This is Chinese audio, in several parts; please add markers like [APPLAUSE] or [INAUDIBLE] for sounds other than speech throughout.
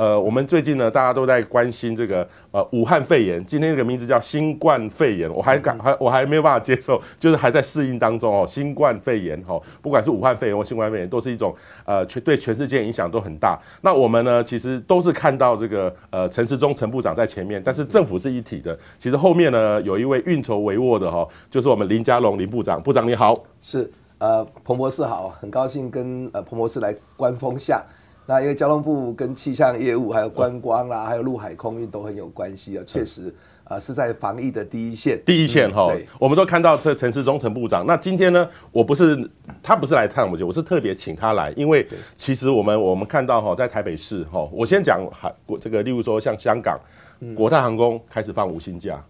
呃，我们最近呢，大家都在关心这个呃武汉肺炎，今天这个名字叫新冠肺炎，我还敢还我还没有办法接受，[LAUGHS] 就是还在适应当中哦。新冠肺炎哦，不管是武汉肺炎或新冠肺炎，都是一种呃全对全世界影响都很大。那我们呢，其实都是看到这个呃陈时中陈部长在前面，但是政府是一体的，其实后面呢有一位运筹帷幄的哈，就是我们林佳龙林部长。部长你好，是呃彭博士好，很高兴跟呃彭博士来观风下。那因为交通部跟气象业务、还有观光啦、还有陆海空运都很有关系啊，确实啊是在防疫的第一线。第一线哈，我们都看到这城市中陈部长。那今天呢，我不是他不是来探我我，我是特别请他来，因为其实我们我们看到哈，在台北市哈，我先讲哈，这个例如说像香港。国泰航空开始放无薪假，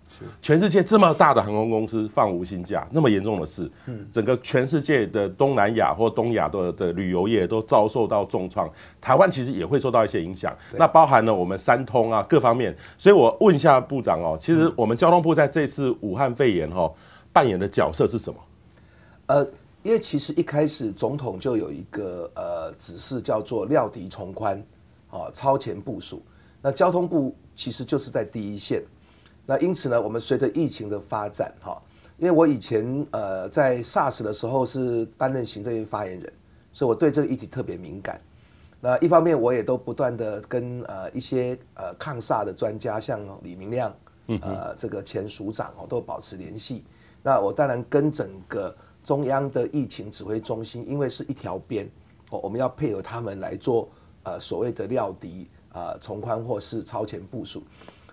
全世界这么大的航空公司放无薪假，那么严重的事，整个全世界的东南亚或东亚的的旅游业都遭受到重创，台湾其实也会受到一些影响。那包含了我们三通啊各方面，所以我问一下部长哦，其实我们交通部在这次武汉肺炎哦扮演的角色是什么？呃，因为其实一开始总统就有一个呃指示叫做料敌从宽，啊，超前部署，那交通部。其实就是在第一线，那因此呢，我们随着疫情的发展，哈，因为我以前呃在 SARS 的时候是担任行政发言人，所以我对这个议题特别敏感。那一方面我也都不断的跟呃一些呃抗 SARS 的专家，像李明亮，呃这个前署长哦，都保持联系。那我当然跟整个中央的疫情指挥中心，因为是一条边，哦，我们要配合他们来做呃所谓的料敌。呃从宽或是超前部署。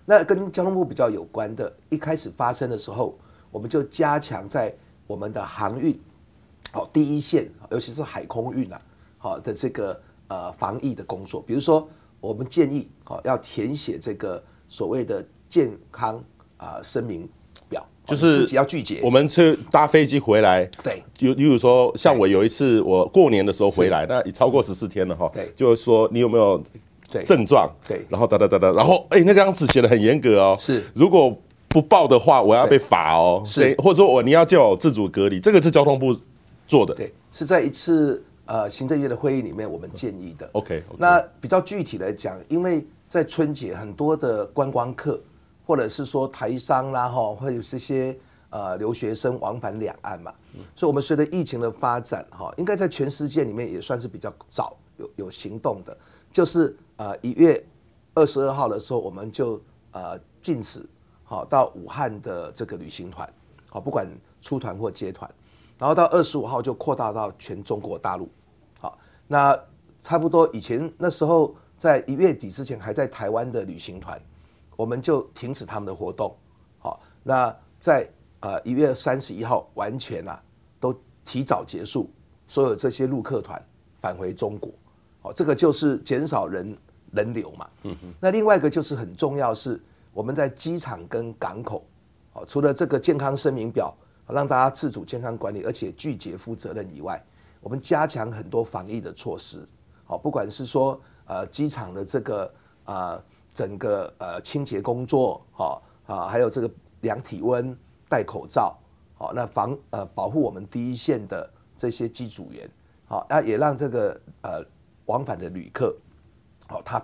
那跟交通部比较有关的，一开始发生的时候，我们就加强在我们的航运哦第一线，尤其是海空运啊，好的这个呃防疫的工作。比如说，我们建议哦要填写这个所谓的健康啊声明表，就是自己要拒绝。我们去搭飞机回来，对。就例如说像我有一次我过年的时候回来，那已超过十四天了哈。对。就是说，你有没有？症状，对，然后哒哒哒哒，然后哎，那张纸写的很严格哦，是，如果不报的话，我要被罚哦，是，或者说我你要叫我自主隔离，这个是交通部做的，对，是在一次呃行政院的会议里面，我们建议的，OK，那比较具体来讲，因为在春节很多的观光客，或者是说台商啦哈，或者是些呃留学生往返两岸嘛，所以我们随着疫情的发展哈，应该在全世界里面也算是比较早有有行动的，就是。呃，一月二十二号的时候，我们就呃禁止好到武汉的这个旅行团，好不管出团或接团，然后到二十五号就扩大到全中国大陆，好那差不多以前那时候在一月底之前还在台湾的旅行团，我们就停止他们的活动，好那在呃一月三十一号完全啊都提早结束所有这些陆客团返回中国，好这个就是减少人。人流嘛，嗯哼，那另外一个就是很重要是我们在机场跟港口，哦，除了这个健康声明表让大家自主健康管理，而且拒绝负责任以外，我们加强很多防疫的措施，好，不管是说呃机场的这个啊整个呃清洁工作，好啊，还有这个量体温、戴口罩，好，那防呃保护我们第一线的这些机组员，好那也让这个呃往返的旅客。哦，他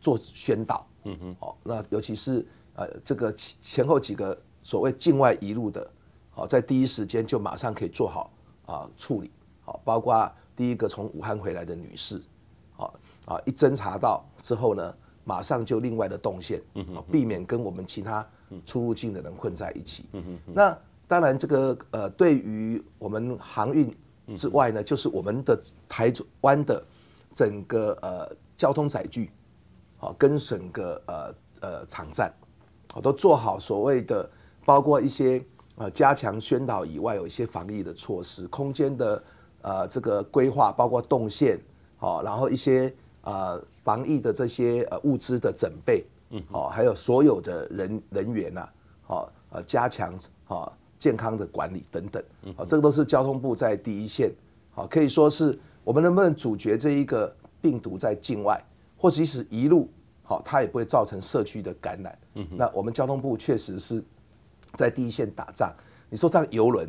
做宣导，嗯哼，好，那尤其是呃，这个前后几个所谓境外移入的，好，在第一时间就马上可以做好啊处理，好，包括第一个从武汉回来的女士，好啊，一侦查到之后呢，马上就另外的动线，嗯哼，避免跟我们其他出入境的人混在一起，嗯哼，那当然这个呃，对于我们航运之外呢，就是我们的台湾的整个呃。交通载具，好跟整个呃呃场站，好都做好所谓的包括一些呃加强宣导以外，有一些防疫的措施，空间的呃这个规划，包括动线好，然后一些呃防疫的这些呃物资的准备，嗯，好，还有所有的人人员呐，好呃加强好健康的管理等等，嗯，这个都是交通部在第一线，好可以说是我们能不能阻绝这一个。病毒在境外，或即使一路好，它也不会造成社区的感染。那我们交通部确实是在第一线打仗。你说这样游轮，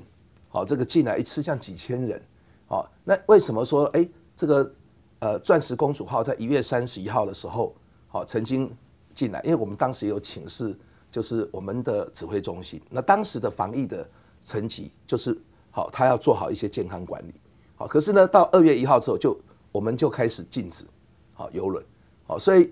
好，这个进来一次像几千人，好，那为什么说哎，这个呃钻石公主号在一月三十一号的时候，好曾经进来，因为我们当时有请示，就是我们的指挥中心，那当时的防疫的层级就是好，他要做好一些健康管理。好，可是呢，到二月一号之后就。我们就开始禁止，好游轮，好，所以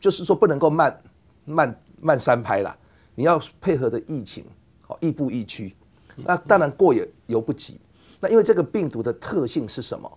就是说不能够慢慢慢三拍了，你要配合的疫情，好，亦步亦趋。那当然过也犹不及。那因为这个病毒的特性是什么？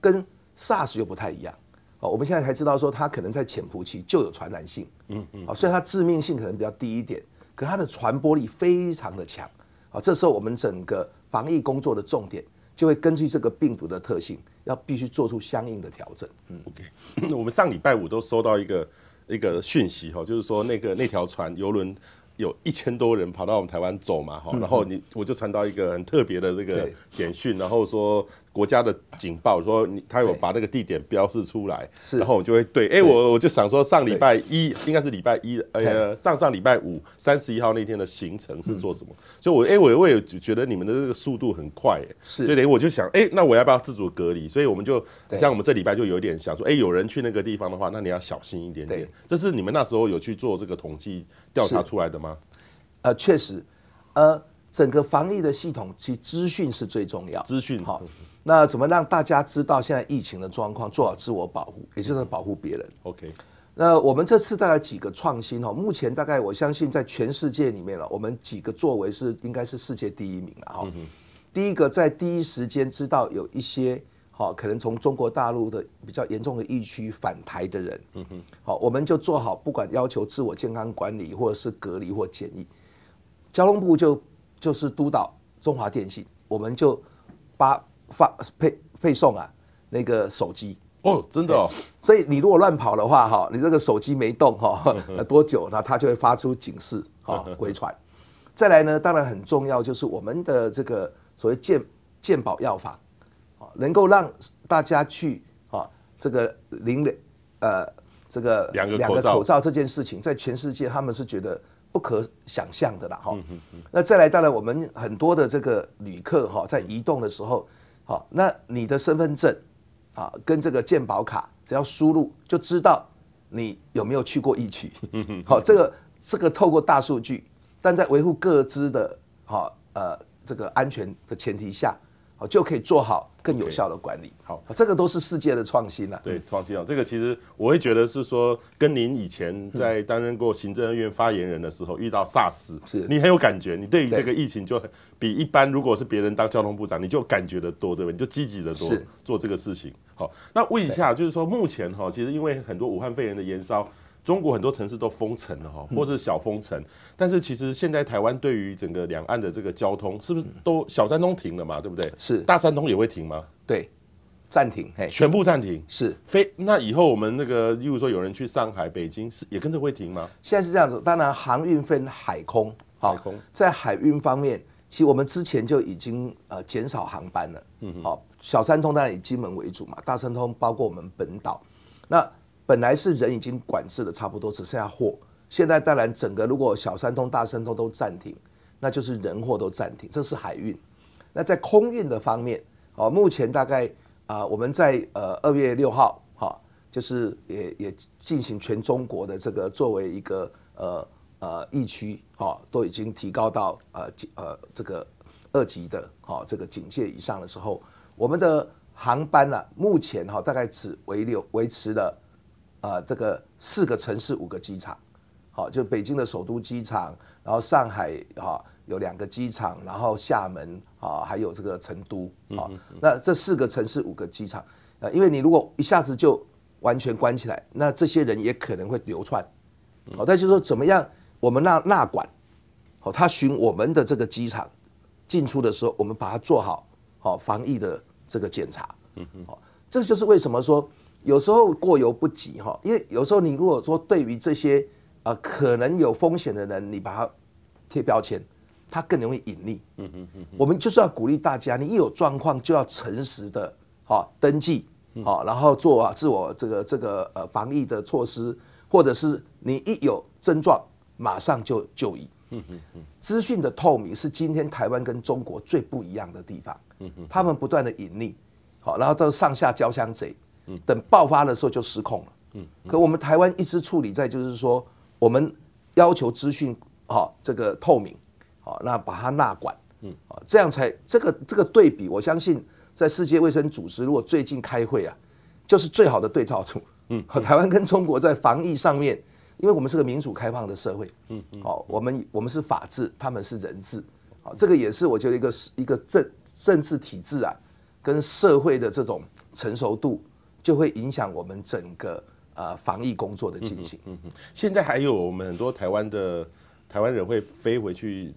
跟 SARS 又不太一样。好，我们现在才知道说它可能在潜伏期就有传染性。嗯嗯。好，虽然它致命性可能比较低一点，可它的传播力非常的强。好，这时候我们整个防疫工作的重点。就会根据这个病毒的特性，要必须做出相应的调整。嗯 OK，那我们上礼拜五都收到一个一个讯息哈，就是说那个那条船游轮有一千多人跑到我们台湾走嘛哈，然后你我就传到一个很特别的这个简讯，然后说。国家的警报说你，他有把那个地点标示出来，是，然后我就会对，哎，我我就想说，上礼拜一应该是礼拜一，呃，上上礼拜五三十一号那天的行程是做什么？所以，我哎，我我也觉得你们的这个速度很快，是，所以等于我就想，哎，那我要不要自主隔离？所以我们就像我们这礼拜就有点想说，哎，有人去那个地方的话，那你要小心一点点。这是你们那时候有去做这个统计调查出来的吗？呃，确实，呃，整个防疫的系统，其资讯是最重要，资讯好。那怎么让大家知道现在疫情的状况，做好自我保护，也就是保护别人。OK，那我们这次大概几个创新哦。目前大概我相信在全世界里面了，我们几个作为是应该是世界第一名了哈。第一个在第一时间知道有一些好可能从中国大陆的比较严重的疫区返台的人，嗯哼，好，我们就做好不管要求自我健康管理或者是隔离或检疫，交通部就就是督导中华电信，我们就把。发配配送啊，那个手机哦，真的哦，所以你如果乱跑的话哈，你这个手机没动哈，[LAUGHS] 多久那它就会发出警示哈，[LAUGHS] 回传。再来呢，当然很重要就是我们的这个所谓健健保药房啊，能够让大家去啊这个零两呃这个两个两个口罩这件事情，在全世界他们是觉得不可想象的啦哈。那再来，当然我们很多的这个旅客哈，在移动的时候。好，那你的身份证，啊，跟这个健保卡，只要输入就知道你有没有去过疫区。[LAUGHS] 好，这个这个透过大数据，但在维护各资的好呃这个安全的前提下。好就可以做好更有效的管理。好，这个都是世界的创新了。对，创新啊，这个其实我会觉得是说，跟您以前在担任过行政院发言人的时候遇到 SARS，是你很有感觉，你对于这个疫情就很比一般如果是别人当交通部长，你就感觉的多，对对？你就积极的多做这个事情。好，那问一下，就是说目前哈，其实因为很多武汉肺炎的延烧。中国很多城市都封城了哈，或是小封城，但是其实现在台湾对于整个两岸的这个交通，是不是都小三通停了嘛？对不对？是大三通也会停吗？对，暂停，嘿，全部暂停。是，非那以后我们那个，例如说有人去上海、北京，是也跟着会停吗？现在是这样子，当然航运分海空，好，在海运方面，其实我们之前就已经呃减少航班了，嗯，好，小三通当然以金门为主嘛，大三通包括我们本岛，那。本来是人已经管制的差不多，只剩下货。现在当然整个如果小山通、大山通都暂停，那就是人货都暂停。这是海运。那在空运的方面，哦，目前大概啊，我们在呃二月六号哈，就是也也进行全中国的这个作为一个呃呃疫区哈，都已经提高到呃呃这个二级的哈这个警戒以上的时候，我们的航班呢目前哈大概只维留维持了。啊，这个四个城市五个机场，好，就北京的首都机场，然后上海哈有两个机场，然后厦门啊，还有这个成都啊，那这四个城市五个机场啊，因为你如果一下子就完全关起来，那这些人也可能会流窜，好，但就是说怎么样，我们那那管，好，他寻我们的这个机场进出的时候，我们把它做好好防疫的这个检查，好，这就是为什么说。有时候过犹不及哈，因为有时候你如果说对于这些啊可能有风险的人，你把它贴标签，他更容易隐匿。嗯嗯嗯。我们就是要鼓励大家，你一有状况就要诚实的哈登记，好，然后做自我这个这个呃防疫的措施，或者是你一有症状马上就就医。嗯嗯。资讯的透明是今天台湾跟中国最不一样的地方。嗯嗯。他们不断的隐匿，好，然后到上下交相贼。等爆发的时候就失控了。嗯，可我们台湾一直处理在就是说，我们要求资讯啊，这个透明啊，那把它纳管。嗯，啊，这样才这个这个对比，我相信在世界卫生组织，如果最近开会啊，就是最好的对照组。嗯，[LAUGHS] 台湾跟中国在防疫上面，因为我们是个民主开放的社会。嗯嗯。好，我们我们是法治，他们是人治。好，这个也是我觉得一个一个政政治体制啊，跟社会的这种成熟度。就会影响我们整个呃防疫工作的进行。嗯嗯，现在还有我们很多台湾的台湾人会飞回去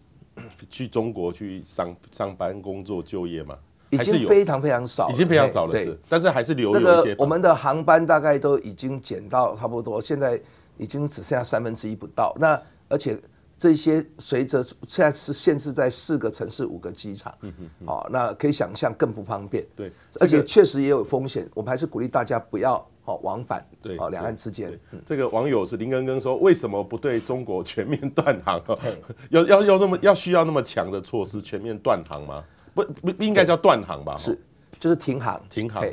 去中国去上上班工作就业吗？已经非常非常少，已经非常少了，是。但是还是留有一些。那个我们的航班大概都已经减到差不多，现在已经只剩下三分之一不到。那而且。这些随着现在是限制在四个城市五个机场，哦，那可以想象更不方便。对，而且确实也有风险，我们还是鼓励大家不要哈往返对啊两岸之间。这个网友是林根根说，为什么不对中国全面断航？[LAUGHS] 要要要那么要需要那么强的措施全面断航吗？不不应该叫断航吧？是，就是停航。停航。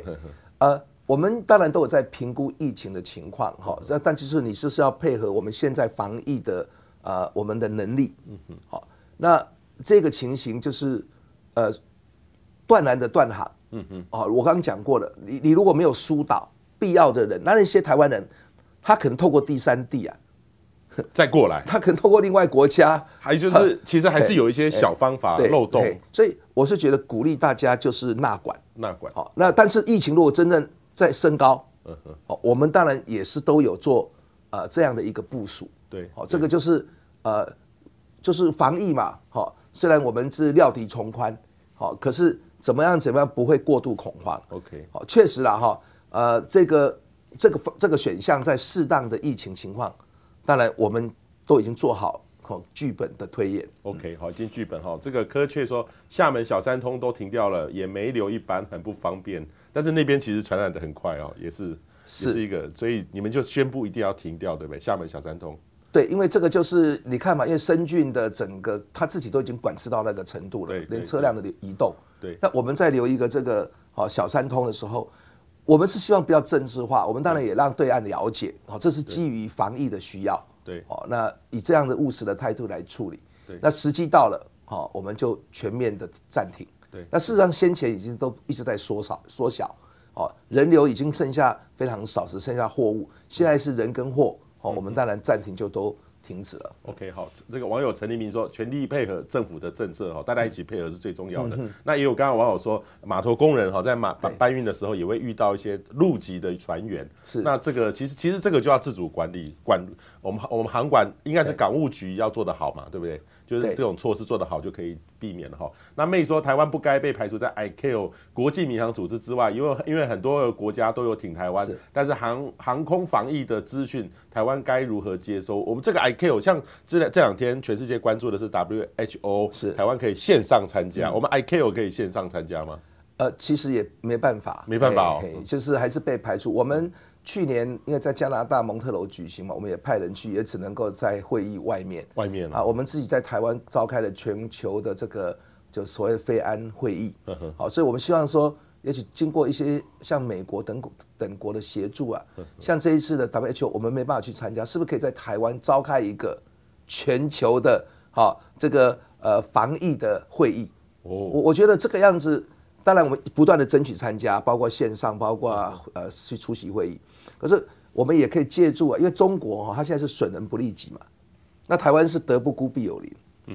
呃，我们当然都有在评估疫情的情况哈，但其实你就是要配合我们现在防疫的。呃，我们的能力，嗯哼，好，那这个情形就是，呃，断然的断航，嗯哼，哦，我刚刚讲过了，你你如果没有疏导必要的人，那那些台湾人，他可能透过第三地啊，[LAUGHS] 再过来，他可能透过另外国家，[LAUGHS] 还就是其实还是有一些小方法漏洞，所以我是觉得鼓励大家就是纳管纳管，好，那但是疫情如果真正在升高，嗯哼，好，我们当然也是都有做呃这样的一个部署。对，好，这个就是呃，就是防疫嘛，好，虽然我们是料敌从宽，好，可是怎么样怎么样不会过度恐慌？OK，好，确实啦，哈，呃，这个这个这个选项在适当的疫情情况，当然我们都已经做好好剧本的推演。OK，好，进剧本哈，这个科确说厦门小三通都停掉了，也没留一班，很不方便，但是那边其实传染的很快哦，也是也是一个，所以你们就宣布一定要停掉，对不对？厦门小三通。对，因为这个就是你看嘛，因为深俊的整个他自己都已经管制到那个程度了，连车辆的移动。对，那我们再留一个这个哦小三通的时候，我们是希望不要政治化，我们当然也让对岸了解，哦，这是基于防疫的需要。对，哦，那以这样的务实的态度来处理。对，那时机到了，好，我们就全面的暂停。对，那事实上先前已经都一直在缩小，缩小，哦，人流已经剩下非常少，只剩下货物，现在是人跟货。好，我们当然暂停就都停止了。OK，好，这个网友陈立明说，全力配合政府的政策，哈，大家一起配合是最重要的。那也有刚刚网友说，码头工人哈，在马搬运的时候也会遇到一些陆籍的船员，是。那这个其实其实这个就要自主管理，管我们我们航管应该是港务局要做的好嘛，对不对？就是这种措施做得好，就可以避免了哈。那妹说，台湾不该被排除在 I k O 国际民航组织之外，因为因为很多国家都有挺台湾，但是航航空防疫的资讯，台湾该如何接收？我们这个 I k O 像这两这两天，全世界关注的是 W H O，是台湾可以线上参加，我们 I k O 可以线上参加吗？呃，其实也没办法，没办法哦，就是还是被排除我们。去年因为在加拿大蒙特楼举行嘛，我们也派人去，也只能够在会议外面。外面啊，我们自己在台湾召开了全球的这个就所谓非安会议。好，所以我们希望说，也许经过一些像美国等等国的协助啊，像这一次的 WHO，我们没办法去参加，是不是可以在台湾召开一个全球的好这个呃防疫的会议？哦，我我觉得这个样子，当然我们不断的争取参加，包括线上，包括呃去出席会议。可是我们也可以借助啊，因为中国哈，它现在是损人不利己嘛。那台湾是德不孤必有邻，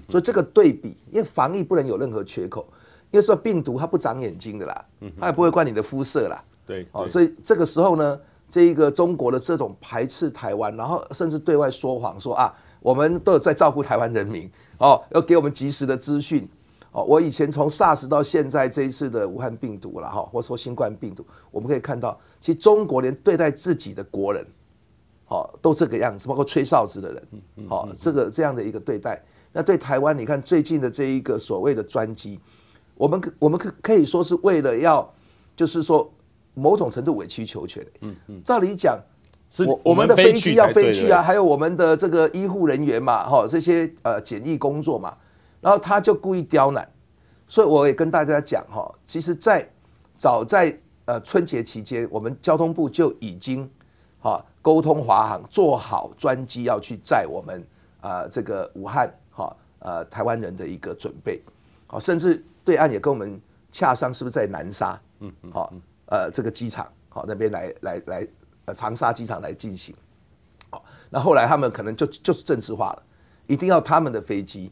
所以这个对比，因为防疫不能有任何缺口，因为说病毒它不长眼睛的啦，它也不会怪你的肤色啦。对，哦，所以这个时候呢，这一个中国的这种排斥台湾，然后甚至对外说谎，说啊，我们都有在照顾台湾人民，哦，要给我们及时的资讯。哦，我以前从 SARS 到现在这一次的武汉病毒了哈，或者说新冠病毒，我们可以看到，其实中国连对待自己的国人，好都这个样子，包括吹哨子的人，好这个这样的一个对待。那对台湾，你看最近的这一个所谓的专机，我们我们可可以说是为了要，就是说某种程度委曲求全。嗯嗯。照理讲，我我们的飞机要飞去啊，还有我们的这个医护人员嘛，哈这些呃检疫工作嘛。然后他就故意刁难，所以我也跟大家讲哈，其实，在早在呃春节期间，我们交通部就已经哈沟通华航，做好专机要去载我们啊这个武汉哈呃台湾人的一个准备，好，甚至对岸也跟我们洽商，是不是在南沙嗯好呃这个机场好那边来来来呃长沙机场来进行，好，那后来他们可能就就是政治化了，一定要他们的飞机。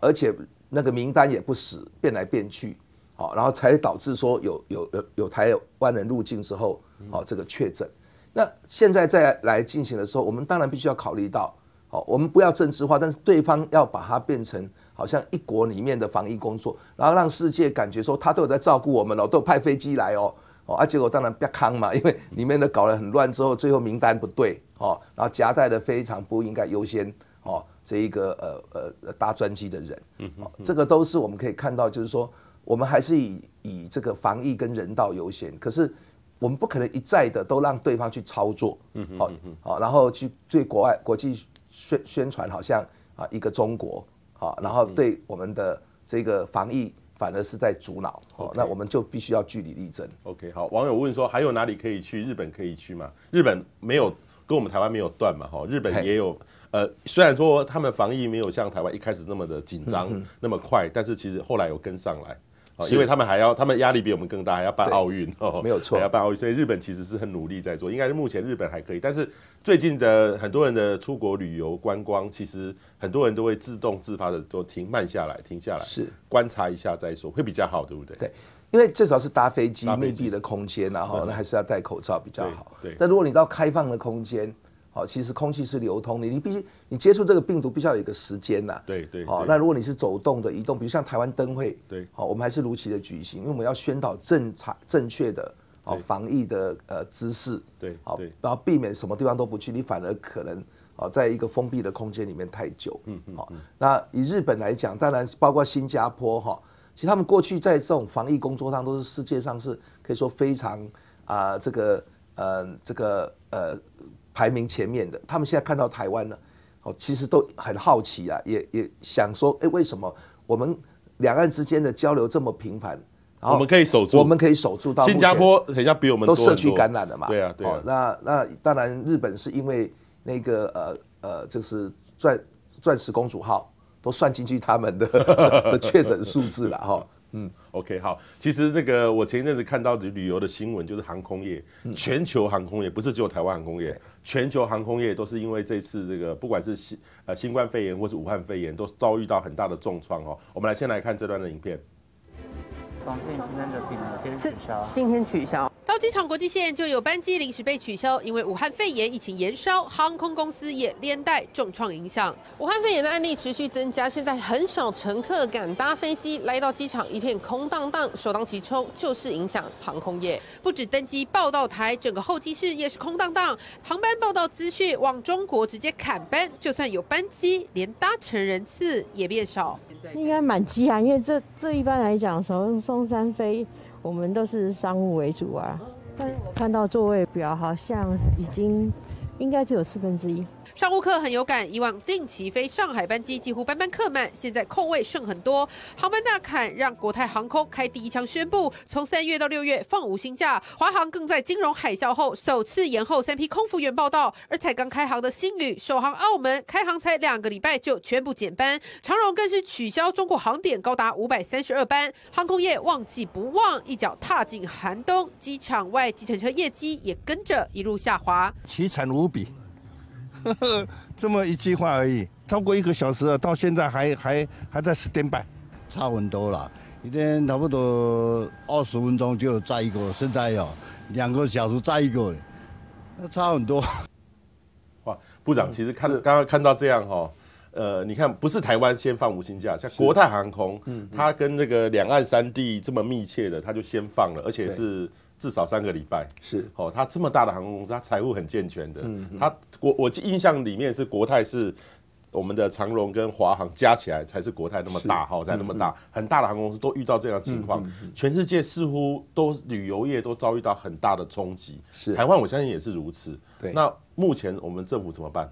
而且那个名单也不死，变来变去，好，然后才导致说有有有有台湾人入境之后，好这个确诊。那现在再来进行的时候，我们当然必须要考虑到，好，我们不要政治化，但是对方要把它变成好像一国里面的防疫工作，然后让世界感觉说他都有在照顾我们，都有派飞机来哦，哦，啊，结果当然不康嘛，因为里面的搞得很乱之后，最后名单不对，哦，然后夹带的非常不应该优先。哦，这一个呃呃搭专机的人，嗯，哦，这个都是我们可以看到，就是说我们还是以以这个防疫跟人道优先，可是我们不可能一再的都让对方去操作，嗯哼，好，好，然后去对国外国际宣宣传，好像啊一个中国，好，然后对我们的这个防疫反而是在阻挠，好，那我们就必须要据理力争。OK，好，网友问说还有哪里可以去？日本可以去吗？日本没有跟我们台湾没有断嘛？哈，日本也有。呃，虽然说他们防疫没有像台湾一开始那么的紧张、那么快，但是其实后来有跟上来，因为他们还要，他们压力比我们更大，还要办奥运哦，没有错，要办奥运，所以日本其实是很努力在做，应该是目前日本还可以。但是最近的很多人的出国旅游观光，其实很多人都会自动自发的都停慢下来，停下来，是观察一下再说，会比较好，对不对？对，因为至少是搭飞机密闭的空间，然后那还是要戴口罩比较好。对，但如果你到开放的空间。好，其实空气是流通，的，你必须你接触这个病毒，必须要有一个时间呐。对对。好，那如果你是走动的移动，比如像台湾灯会，对，好，我们还是如期的举行，因为我们要宣导正常正确的哦防疫的呃知识。对。好，然后避免什么地方都不去，你反而可能哦，在一个封闭的空间里面太久。嗯嗯。好，那以日本来讲，当然包括新加坡哈，其实他们过去在这种防疫工作上，都是世界上是可以说非常啊这个呃这个呃。排名前面的，他们现在看到台湾呢，哦，其实都很好奇啊，也也想说，哎，为什么我们两岸之间的交流这么频繁？我们可以守住，我们可以守住到新加坡，人家比我们都社区感染了嘛？对啊，对啊。那那当然，日本是因为那个呃呃，就是钻钻石公主号都算进去他们的 [LAUGHS] 确诊数字了哈，嗯。OK，好，其实那个我前一阵子看到旅游的新闻，就是航空业，全球航空业不是只有台湾航空业，全球航空业都是因为这次这个不管是新呃新冠肺炎或是武汉肺炎，都遭遇到很大的重创哦。我们来先来看这段的影片。防停了，今天取消。今天取消。到机场国际线就有班机临时被取消，因为武汉肺炎疫情延烧，航空公司也连带重创影响。武汉肺炎的案例持续增加，现在很少乘客敢搭飞机来到机场，一片空荡荡。首当其冲就是影响航空业，不止登机报道台，整个候机室也是空荡荡。航班报道资讯往中国直接砍班，就算有班机，连搭乘人次也变少。应该蛮积啊，因为这这一般来讲，从松山飞。我们都是商务为主啊，但看到座位表好像已经应该只有四分之一。商务客很有感，以往定期飞上海班机几乎班班客满，现在空位剩很多。航班大砍让国泰航空开第一枪宣布，从三月到六月放无薪假。华航更在金融海啸后首次延后三批空服员报道，而才刚开航的新旅、首航澳门开航才两个礼拜就全部减班，长荣更是取消中国航点高达五百三十二班。航空业旺季不旺，一脚踏进寒冬，机场外计程车业绩也跟着一路下滑，凄惨无比。[LAUGHS] 这么一句话而已，超过一个小时了，到现在还还还在十点半，差很多了。一天差不多二十分钟就摘一个，现在有两个小时摘一个，那差很多。哇，部长，其实看刚刚看到这样哈，呃，你看不是台湾先放无薪假，像国泰航空，嗯，它跟那个两岸三地这么密切的，它就先放了，而且是。至少三个礼拜是哦，他这么大的航空公司，他财务很健全的。嗯，他国我印象里面是国泰是我们的长荣跟华航加起来才是国泰那么大，好才那么大，很大的航空公司都遇到这样情况。全世界似乎都旅游业都遭遇到很大的冲击，是台湾我相信也是如此。对，那目前我们政府怎么办？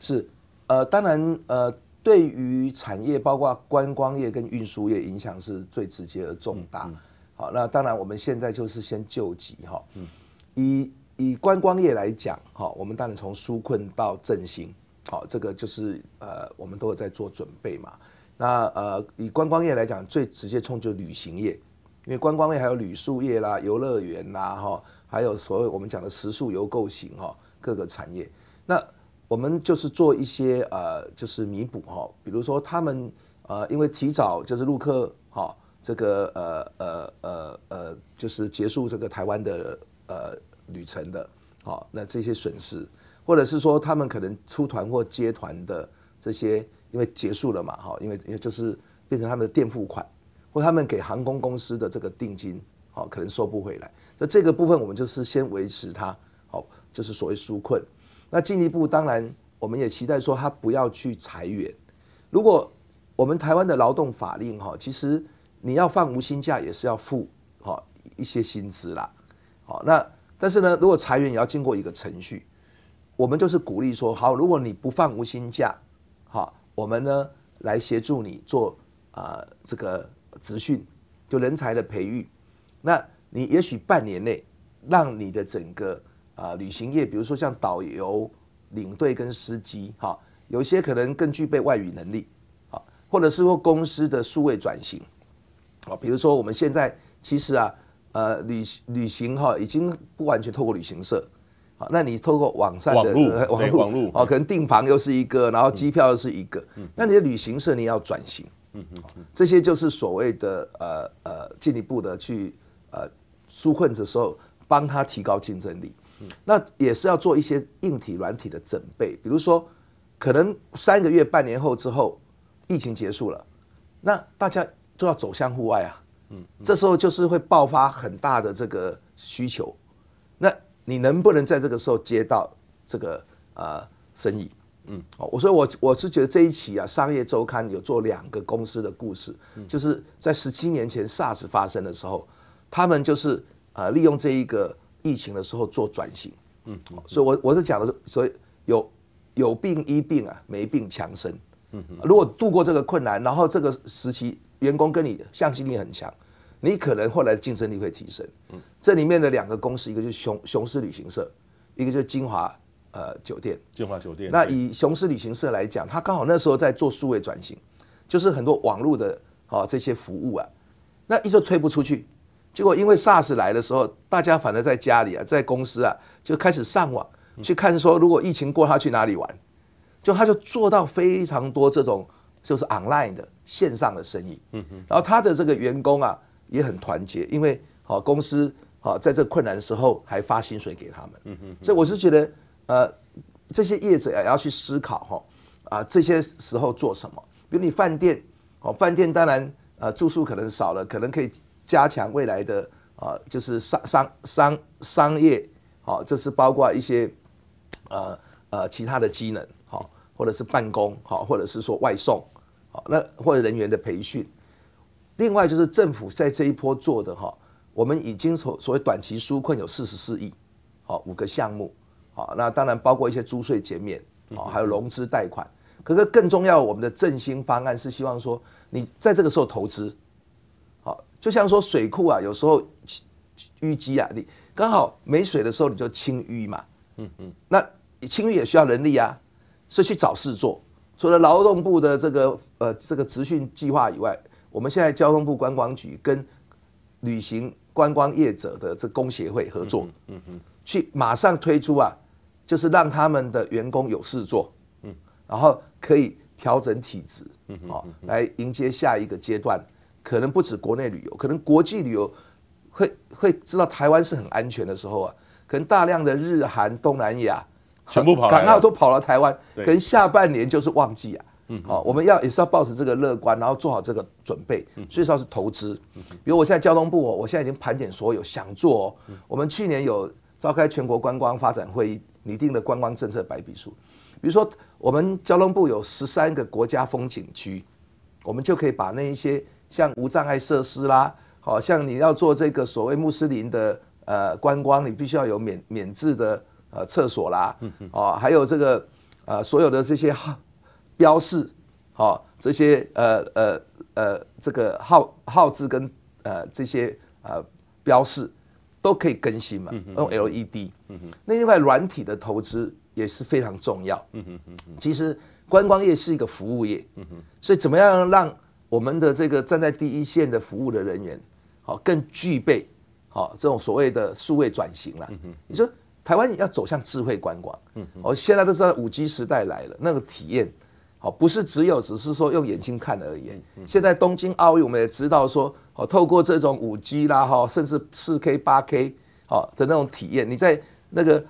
是呃，当然呃，对于产业包括观光业跟运输业影响是最直接而重大。好，那当然我们现在就是先救急哈，以以观光业来讲哈，我们当然从纾困到振兴，好，这个就是呃，我们都有在做准备嘛。那呃，以观光业来讲，最直接冲就旅行业，因为观光业还有旅宿业啦、游乐园啦哈，还有所谓我们讲的食宿游购型哈，各个产业。那我们就是做一些呃，就是弥补哈，比如说他们呃，因为提早就是入客哈。这个呃呃呃呃，就是结束这个台湾的呃旅程的，好，那这些损失，或者是说他们可能出团或接团的这些，因为结束了嘛，哈，因为因为就是变成他们的垫付款，或他们给航空公司的这个定金，好，可能收不回来，那这个部分我们就是先维持它，好，就是所谓纾困。那进一步当然我们也期待说他不要去裁员。如果我们台湾的劳动法令哈，其实。你要放无薪假也是要付好一些薪资啦，好那但是呢，如果裁员也要经过一个程序，我们就是鼓励说好，如果你不放无薪假，好，我们呢来协助你做啊这个职训，就人才的培育，那你也许半年内让你的整个啊旅行业，比如说像导游、领队跟司机，哈，有些可能更具备外语能力，好，或者是说公司的数位转型。哦，比如说我们现在其实啊，呃，旅旅行哈，已经不完全透过旅行社，好，那你透过网上的网路，网路哦，可能订房又是一个，然后机票又是一个，那你的旅行社你要转型，嗯嗯，这些就是所谓的呃呃，进一步的去呃纾困的时候帮他提高竞争力，嗯，那也是要做一些硬体软体的准备，比如说可能三个月半年后之后疫情结束了，那大家。就要走向户外啊，嗯，这时候就是会爆发很大的这个需求，那你能不能在这个时候接到这个呃生意，嗯，哦，我以我我是觉得这一期啊《商业周刊》有做两个公司的故事，就是在十七年前 SARS 发生的时候，他们就是呃利用这一个疫情的时候做转型，嗯，所以，我我是讲的，所以有有病医病啊，没病强身，嗯，如果度过这个困难，然后这个时期。员工跟你向心力很强，你可能后来竞争力会提升。嗯，这里面的两个公司，一个就是雄雄狮旅行社，一个就是金华呃酒店。金华酒店。那以雄狮旅行社来讲，他刚好那时候在做数位转型，就是很多网络的啊这些服务啊，那一直推不出去。结果因为 SARS 来的时候，大家反而在家里啊，在公司啊就开始上网去看，说如果疫情过，他去哪里玩？就他就做到非常多这种。就是 online 的线上的生意，嗯哼，然后他的这个员工啊也很团结，因为好公司好在这困难时候还发薪水给他们，嗯哼，所以我是觉得呃这些业者也要去思考哈啊这些时候做什么，比如你饭店哦饭店当然呃住宿可能少了，可能可以加强未来的啊就是商商商商业好，这是包括一些呃呃其他的机能好，或者是办公好，或者是说外送。那或者人员的培训，另外就是政府在这一波做的哈，我们已经所所谓短期纾困有四十四亿，好五个项目，好那当然包括一些租税减免，哦还有融资贷款，可是更重要我们的振兴方案是希望说你在这个时候投资，好就像说水库啊有时候淤积啊，你刚好没水的时候你就清淤嘛，嗯嗯，那清淤也需要人力啊，是去找事做。除了劳动部的这个呃这个职训计划以外，我们现在交通部观光局跟旅行观光业者的这工协会合作，嗯哼，去马上推出啊，就是让他们的员工有事做，嗯，然后可以调整体质，嗯哼，来迎接下一个阶段，可能不止国内旅游，可能国际旅游会会知道台湾是很安全的时候啊，可能大量的日韩东南亚。全部跑，港澳都跑了台湾，能下半年就是旺季啊。嗯，好，我们要也是要保持这个乐观，然后做好这个准备。所以说是投资，比如我现在交通部，我现在已经盘点所有想做。我们去年有召开全国观光发展会议，拟定的观光政策白皮书。比如说，我们交通部有十三个国家风景区，我们就可以把那一些像无障碍设施啦，好像你要做这个所谓穆斯林的呃观光，你必须要有免免制的。呃，厕所啦，哦，还有这个，呃，所有的这些标示，哦，这些呃呃呃，这个号号字跟呃这些呃标示都可以更新嘛？用 LED。那另外软体的投资也是非常重要。其实观光业是一个服务业。所以怎么样让我们的这个站在第一线的服务的人员，好，更具备好这种所谓的数位转型了？你说。台湾要走向智慧观光，嗯，哦，现在都知道五 G 时代来了，那个体验，好，不是只有只是说用眼睛看而已。现在东京奥运我们也知道说，哦，透过这种五 G 啦哈，甚至四 K、八 K，哦的那种体验，你在那个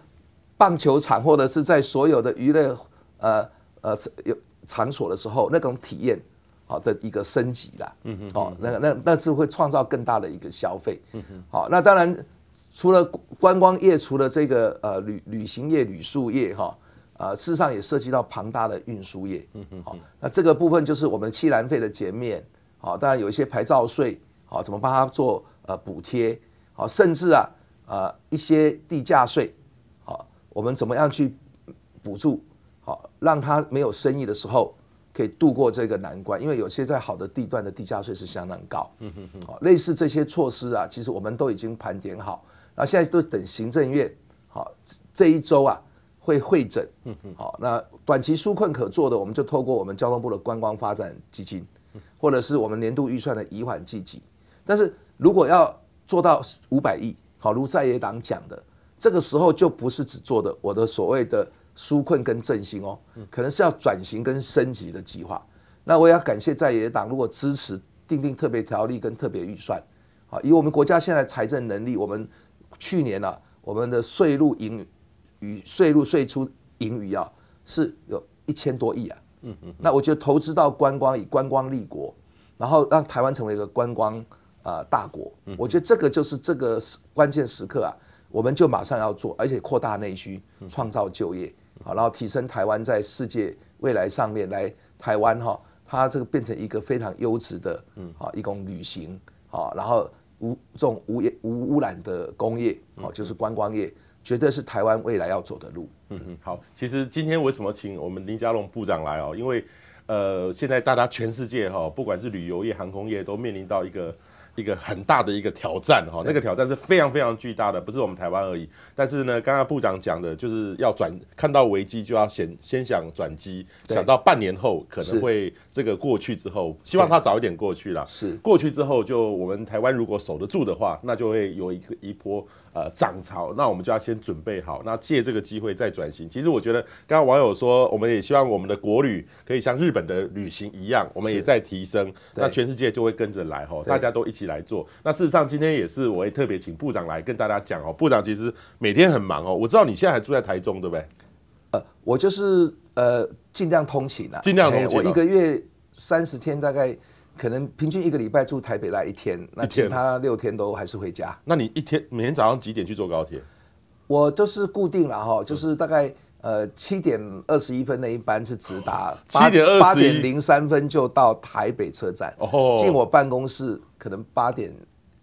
棒球场或者是在所有的娱乐，呃呃有场所的时候，那种体验，好的一个升级啦，嗯哼，哦，那那那是会创造更大的一个消费，嗯哼，好，那当然。除了观光业，除了这个呃旅旅行业、旅宿业哈，啊，事实上也涉及到庞大的运输业。嗯嗯。好，那这个部分就是我们气燃费的减免，好，当然有一些牌照税，好，怎么帮他做呃补贴，好，甚至啊，呃一些地价税，好，我们怎么样去补助，好，让他没有生意的时候。可以度过这个难关，因为有些在好的地段的地价税是相当高。嗯好，类似这些措施啊，其实我们都已经盘点好，那现在都等行政院好这一周啊会会诊。嗯嗯。好，那短期纾困可做的，我们就透过我们交通部的观光发展基金，或者是我们年度预算的以缓济急。但是如果要做到五百亿，好如在野党讲的，这个时候就不是只做的我的所谓的。纾困跟振兴哦，可能是要转型跟升级的计划。那我也要感谢在野党，如果支持定定特别条例跟特别预算，以我们国家现在财政能力，我们去年呢，我们的税入盈余、税入税出盈余啊，是有一千多亿啊。嗯嗯。那我觉得投资到观光，以观光立国，然后让台湾成为一个观光啊大国。我觉得这个就是这个关键时刻啊，我们就马上要做，而且扩大内需，创造就业。好，然后提升台湾在世界未来上面来，台湾哈，它这个变成一个非常优质的，嗯，啊，一种旅行，好，然后无这种无无污染的工业，哦，就是观光业，绝对是台湾未来要走的路。嗯嗯，好，其实今天为什么请我们林家龙部长来哦，因为，呃，现在大家全世界哈，不管是旅游业、航空业，都面临到一个。一个很大的一个挑战哈，那个挑战是非常非常巨大的，不是我们台湾而已。但是呢，刚刚部长讲的，就是要转看到危机就要先先想转机，想到半年后可能会这个过去之后，希望它早一点过去啦。是过去之后，就我们台湾如果守得住的话，那就会有一个一波。呃，涨潮，那我们就要先准备好，那借这个机会再转型。其实我觉得，刚刚网友说，我们也希望我们的国旅可以像日本的旅行一样，我们也在提升，那全世界就会跟着来哈，大家都一起来做。那事实上，今天也是，我也特别请部长来跟大家讲哦。部长其实每天很忙哦，我知道你现在还住在台中，对不对？呃，我就是呃，尽量通勤啊，尽量通勤，我一个月三十天大概。可能平均一个礼拜住台北那一天，那其他六天都还是回家。那你一天每天早上几点去坐高铁？我就是固定了哈，就是大概呃七点二十一分那一班是直达，八点二八点零三分就到台北车站。哦，进我办公室可能八点。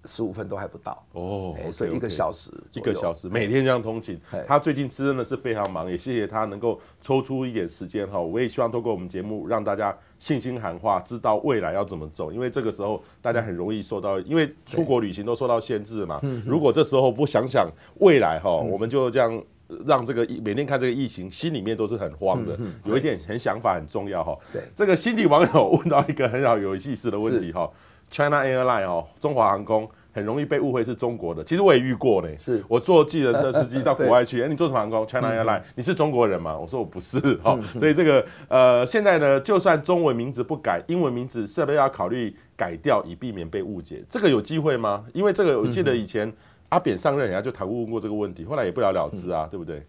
十五分都还不到哦，所以一个小时，一个小时每天这样通勤。他最近真的是非常忙，也谢谢他能够抽出一点时间哈。我也希望通过我们节目让大家信心喊话，知道未来要怎么走。因为这个时候大家很容易受到，因为出国旅行都受到限制嘛。如果这时候不想想未来哈，我们就这样让这个每天看这个疫情，心里面都是很慌的。有一点很想法很重要哈。对，这个新地网友问到一个很好有意思的问题哈。China Airline 哦，中华航空很容易被误会是中国的，其实我也遇过呢。是我坐计程车司机到国外去，[LAUGHS] 哎，你坐什么航空？China Airline，你是中国人吗？我说我不是哦，所以这个呃，现在呢，就算中文名字不改，英文名字是不是要考虑改掉，以避免被误解？这个有机会吗？因为这个我记得以前阿扁上任，人家就谈过问过这个问题，后来也不了了之啊，对不对？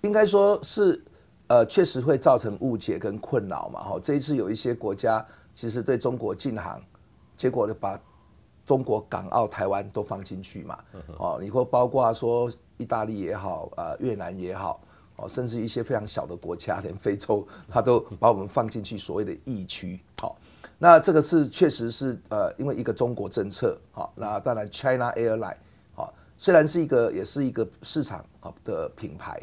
应该说是呃，确实会造成误解跟困扰嘛。哈，这一次有一些国家其实对中国禁航。结果呢，把中国、港澳、台湾都放进去嘛，哦，你会包括说意大利也好，呃，越南也好，哦，甚至一些非常小的国家，连非洲，[LAUGHS] 它都把我们放进去所谓的疫区，好，那这个是确实是呃，因为一个中国政策，好，那当然 China Airline，好，虽然是一个也是一个市场好的品牌，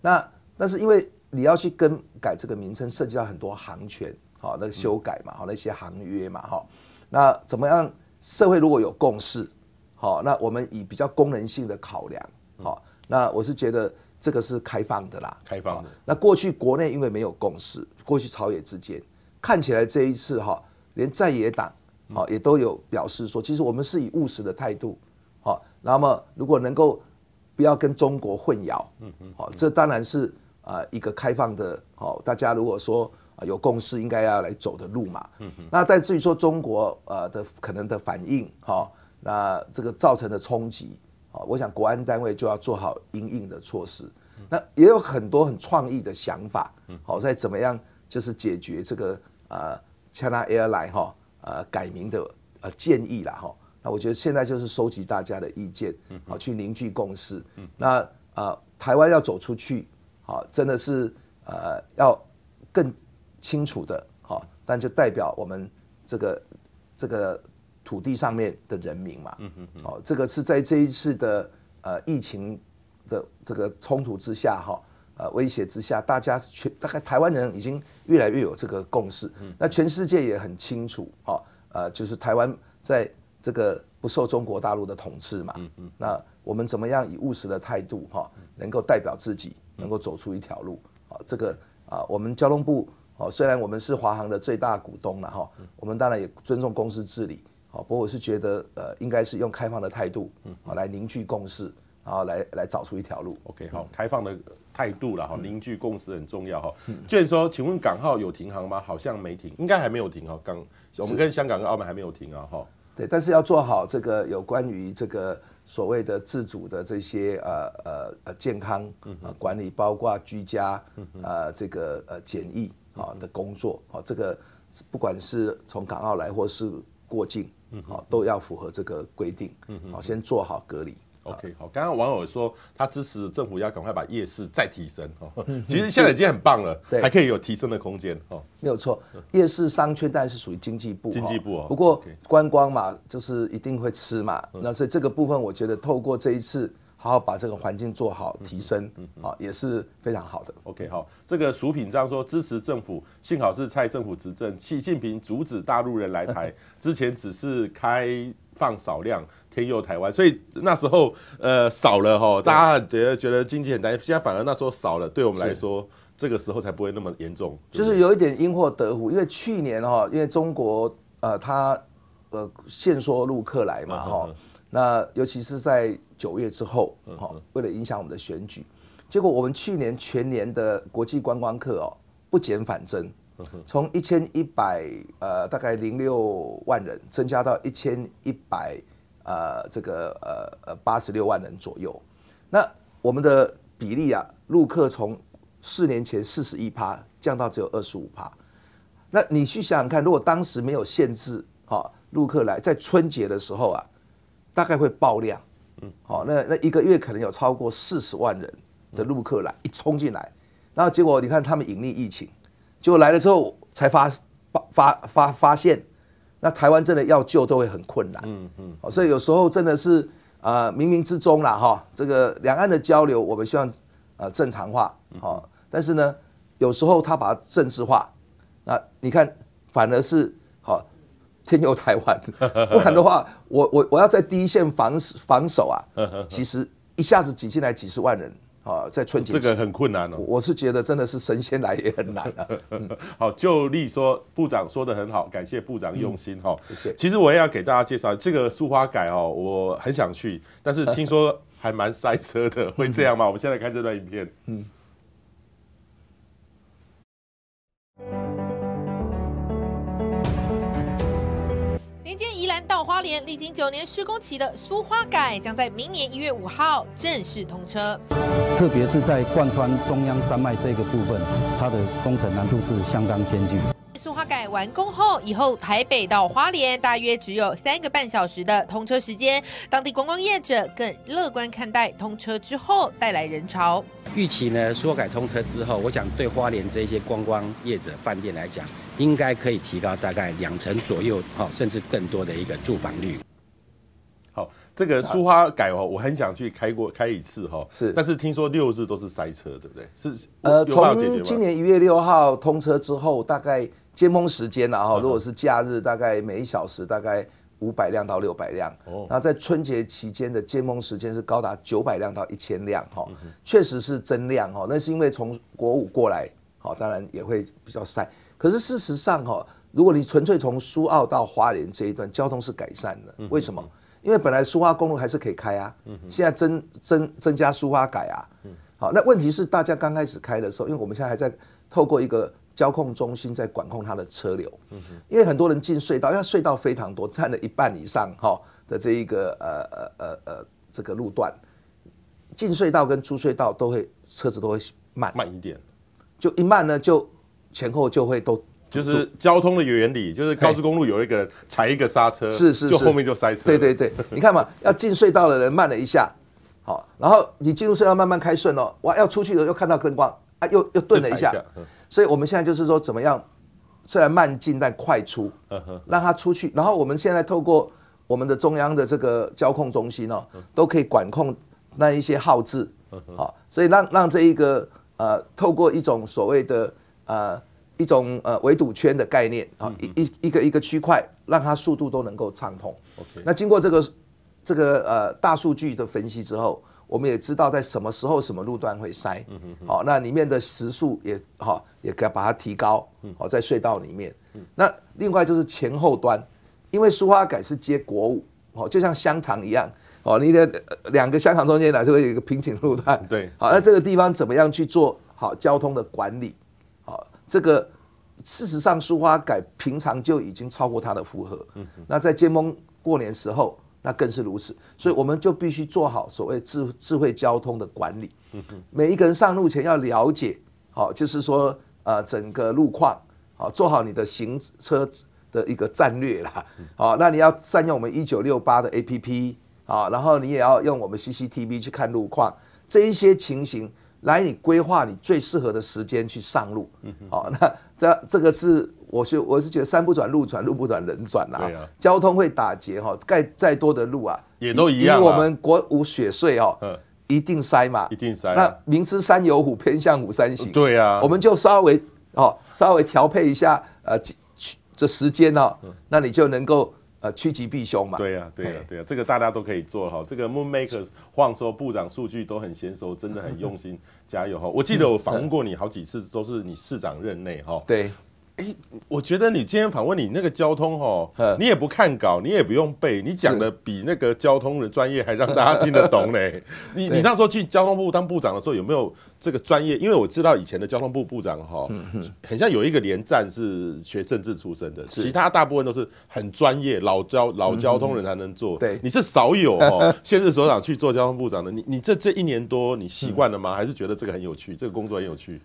那那是因为你要去更改这个名称，涉及到很多航权，好，那修改嘛，好，那些航约嘛，哈。那怎么样？社会如果有共识，好，那我们以比较功能性的考量，好，那我是觉得这个是开放的啦，开放的。那过去国内因为没有共识，过去朝野之间看起来这一次哈，连在野党，好也都有表示说，其实我们是以务实的态度，好，那么如果能够不要跟中国混淆，嗯嗯，好，这当然是啊一个开放的，好，大家如果说。啊，有共识应该要来走的路嘛。那但至于说中国呃的可能的反应哈，那这个造成的冲击啊，我想国安单位就要做好应应的措施。那也有很多很创意的想法，好在怎么样就是解决这个呃 China Air 来哈呃改名的呃建议了哈。那我觉得现在就是收集大家的意见，好去凝聚共识。那台湾要走出去，好真的是呃要更。清楚的，好，但就代表我们这个这个土地上面的人民嘛，嗯嗯，哦，这个是在这一次的呃疫情的这个冲突之下哈，呃威胁之下，大家全大概台湾人已经越来越有这个共识，那全世界也很清楚，哈，呃就是台湾在这个不受中国大陆的统治嘛，那我们怎么样以务实的态度哈，能够代表自己，能够走出一条路，好，这个啊我们交通部。哦，虽然我们是华航的最大股东了哈，我们当然也尊重公司治理。好，不过我是觉得呃，应该是用开放的态度，好来凝聚共识，然后来来找出一条路。OK，好，开放的态度了哈，凝聚共识很重要哈。既然说，请问港号有停航吗？好像没停，应该还没有停哈。港我们跟香港跟澳门还没有停啊哈。对，但是要做好这个有关于这个所谓的自主的这些呃呃呃健康啊管理，包括居家啊这个呃检疫。啊的工作，好，这个不管是从港澳来或是过境，嗯，好，都要符合这个规定，嗯，好，先做好隔离。OK，好，刚刚网友说他支持政府要赶快把夜市再提升，哦，[LAUGHS] 其实现在已经很棒了，[LAUGHS] 对，还可以有提升的空间，哦，没有错，夜市商圈当然是属于经济部，经济部，不过观光嘛，就是一定会吃嘛，那所以这个部分我觉得透过这一次。然后把这个环境做好，提升啊，也是非常好的。OK，好，这个薯品，章说支持政府，幸好是蔡政府执政，习近平阻止大陆人来台，[LAUGHS] 之前只是开放少量天佑台湾，所以那时候呃少了哈，大家觉得觉得经济很心，现在反而那时候少了，对我们来说，这个时候才不会那么严重，就是有一点因祸得福，因为去年哈，因为中国呃，他呃限缩陆客来嘛哈。那尤其是在九月之后，哈，为了影响我们的选举，结果我们去年全年的国际观光客哦不减反增，从一千一百呃大概零六万人增加到一千一百呃这个呃呃八十六万人左右。那我们的比例啊，陆客从四年前四十一趴降到只有二十五趴。那你去想想看，如果当时没有限制，好陆客来，在春节的时候啊。大概会爆量，嗯，好，那那一个月可能有超过四十万人的入客来一冲进来，然后结果你看他们隐匿疫情，结果来了之后才发发发发现，那台湾真的要救都会很困难，嗯嗯，所以有时候真的是啊冥冥之中啦哈，这个两岸的交流我们希望啊正常化，好，但是呢有时候他把它政治化，那你看反而是好。天佑台湾，[LAUGHS] 不然的话，我我我要在第一线防防守啊，[LAUGHS] 其实一下子挤进来几十万人啊，在春节这个很困难哦。我是觉得真的是神仙来也很难啊。[LAUGHS] 好，就例说，部长说的很好，感谢部长用心哈。谢谢。其实我也要给大家介绍这个苏花改哦，我很想去，但是听说还蛮塞车的，会这样吗？我们先来看这段影片。嗯。花莲历经九年施工期的苏花改将在明年一月五号正式通车。特别是在贯穿中央山脉这个部分，它的工程难度是相当艰巨。苏花改完工后，以后台北到花莲大约只有三个半小时的通车时间。当地观光业者更乐观看待通车之后带来人潮。预期呢，苏改通车之后，我想对花莲这些观光业者、饭店来讲。应该可以提高大概两成左右，哈，甚至更多的一个住房率。好，这个苏花改哦，我很想去开过开一次哈。是，但是听说六日都是塞车，对不对？是，呃，从今年一月六号通车之后，大概接峰时间了哈。如果是假日，大概每一小时大概五百辆到六百辆。哦，那在春节期间的接峰时间是高达九百辆到一千辆，哈，确实是增量哈。那是因为从国五过来，好，当然也会比较塞。可是事实上哈，如果你纯粹从苏澳到花莲这一段交通是改善的，为什么？因为本来苏花公路还是可以开啊，现在增增增加苏花改啊。好，那问题是大家刚开始开的时候，因为我们现在还在透过一个交控中心在管控它的车流，因为很多人进隧道，因为隧道非常多，占了一半以上哈的这一个呃呃呃呃这个路段，进隧道跟出隧道都会车子都会慢慢一点，就一慢呢就。前后就会都就是交通的原理，就是高速公路有一个人踩一个刹车，是是，就后面就塞车。对对对，你看嘛，要进隧道的人慢了一下，好，然后你进入隧道慢慢开顺了，哇，要出去的时候又看到灯光，啊，又又顿了一下。所以我们现在就是说，怎么样虽然慢进但快出，让它出去。然后我们现在透过我们的中央的这个交控中心哦，都可以管控那一些耗制，好，所以让让这一个呃，透过一种所谓的。呃，一种呃围堵圈的概念啊，一一一个一个区块，让它速度都能够畅通。那经过这个这个呃大数据的分析之后，我们也知道在什么时候、什么路段会塞。好，那里面的时速也好，也该把它提高。好，在隧道里面，那另外就是前后端，因为苏花改是接国五，哦，就像香肠一样，哦，你的两个香肠中间呢就会有一个瓶颈路段。对，好，那这个地方怎么样去做好交通的管理？这个事实上，疏花改平常就已经超过它的负荷。嗯，那在接盟过年时候，那更是如此。所以我们就必须做好所谓智智慧交通的管理。嗯每一个人上路前要了解，好，就是说，呃，整个路况，好，做好你的行车的一个战略啦，好，那你要善用我们一九六八的 A P P，啊，然后你也要用我们 C C T V 去看路况，这一些情形。来，你规划你最适合的时间去上路。好，那这这个是我是我是觉得山不转路转，路不转人转啊。啊。交通会打劫哈，盖再多的路啊，也都一样。因为我们国无雪隧哦，一定塞嘛，一定塞。那明知山有虎，偏向虎山行。对啊。我们就稍微哦，稍微调配一下呃这时间哦，那你就能够。呃，趋吉避凶嘛。对呀，对呀，对呀，这个大家都可以做哈。这个 Moon Maker 话说部长数据都很娴熟，真的很用心，[LAUGHS] 加油哈。我记得我访问过你好几次，都是你市长任内哈。对。哎，我觉得你今天访问你那个交通哦，你也不看稿，你也不用背，你讲的比那个交通的专业还让大家听得懂呢。[LAUGHS] 你你那时候去交通部当部长的时候，有没有这个专业？因为我知道以前的交通部部长哈，很像有一个连战是学政治出身的，其他大部分都是很专业老交老交通人才能做。对，你是少有哦，[LAUGHS] 现任所长去做交通部长的。你你这这一年多，你习惯了吗？还是觉得这个很有趣，这个工作很有趣？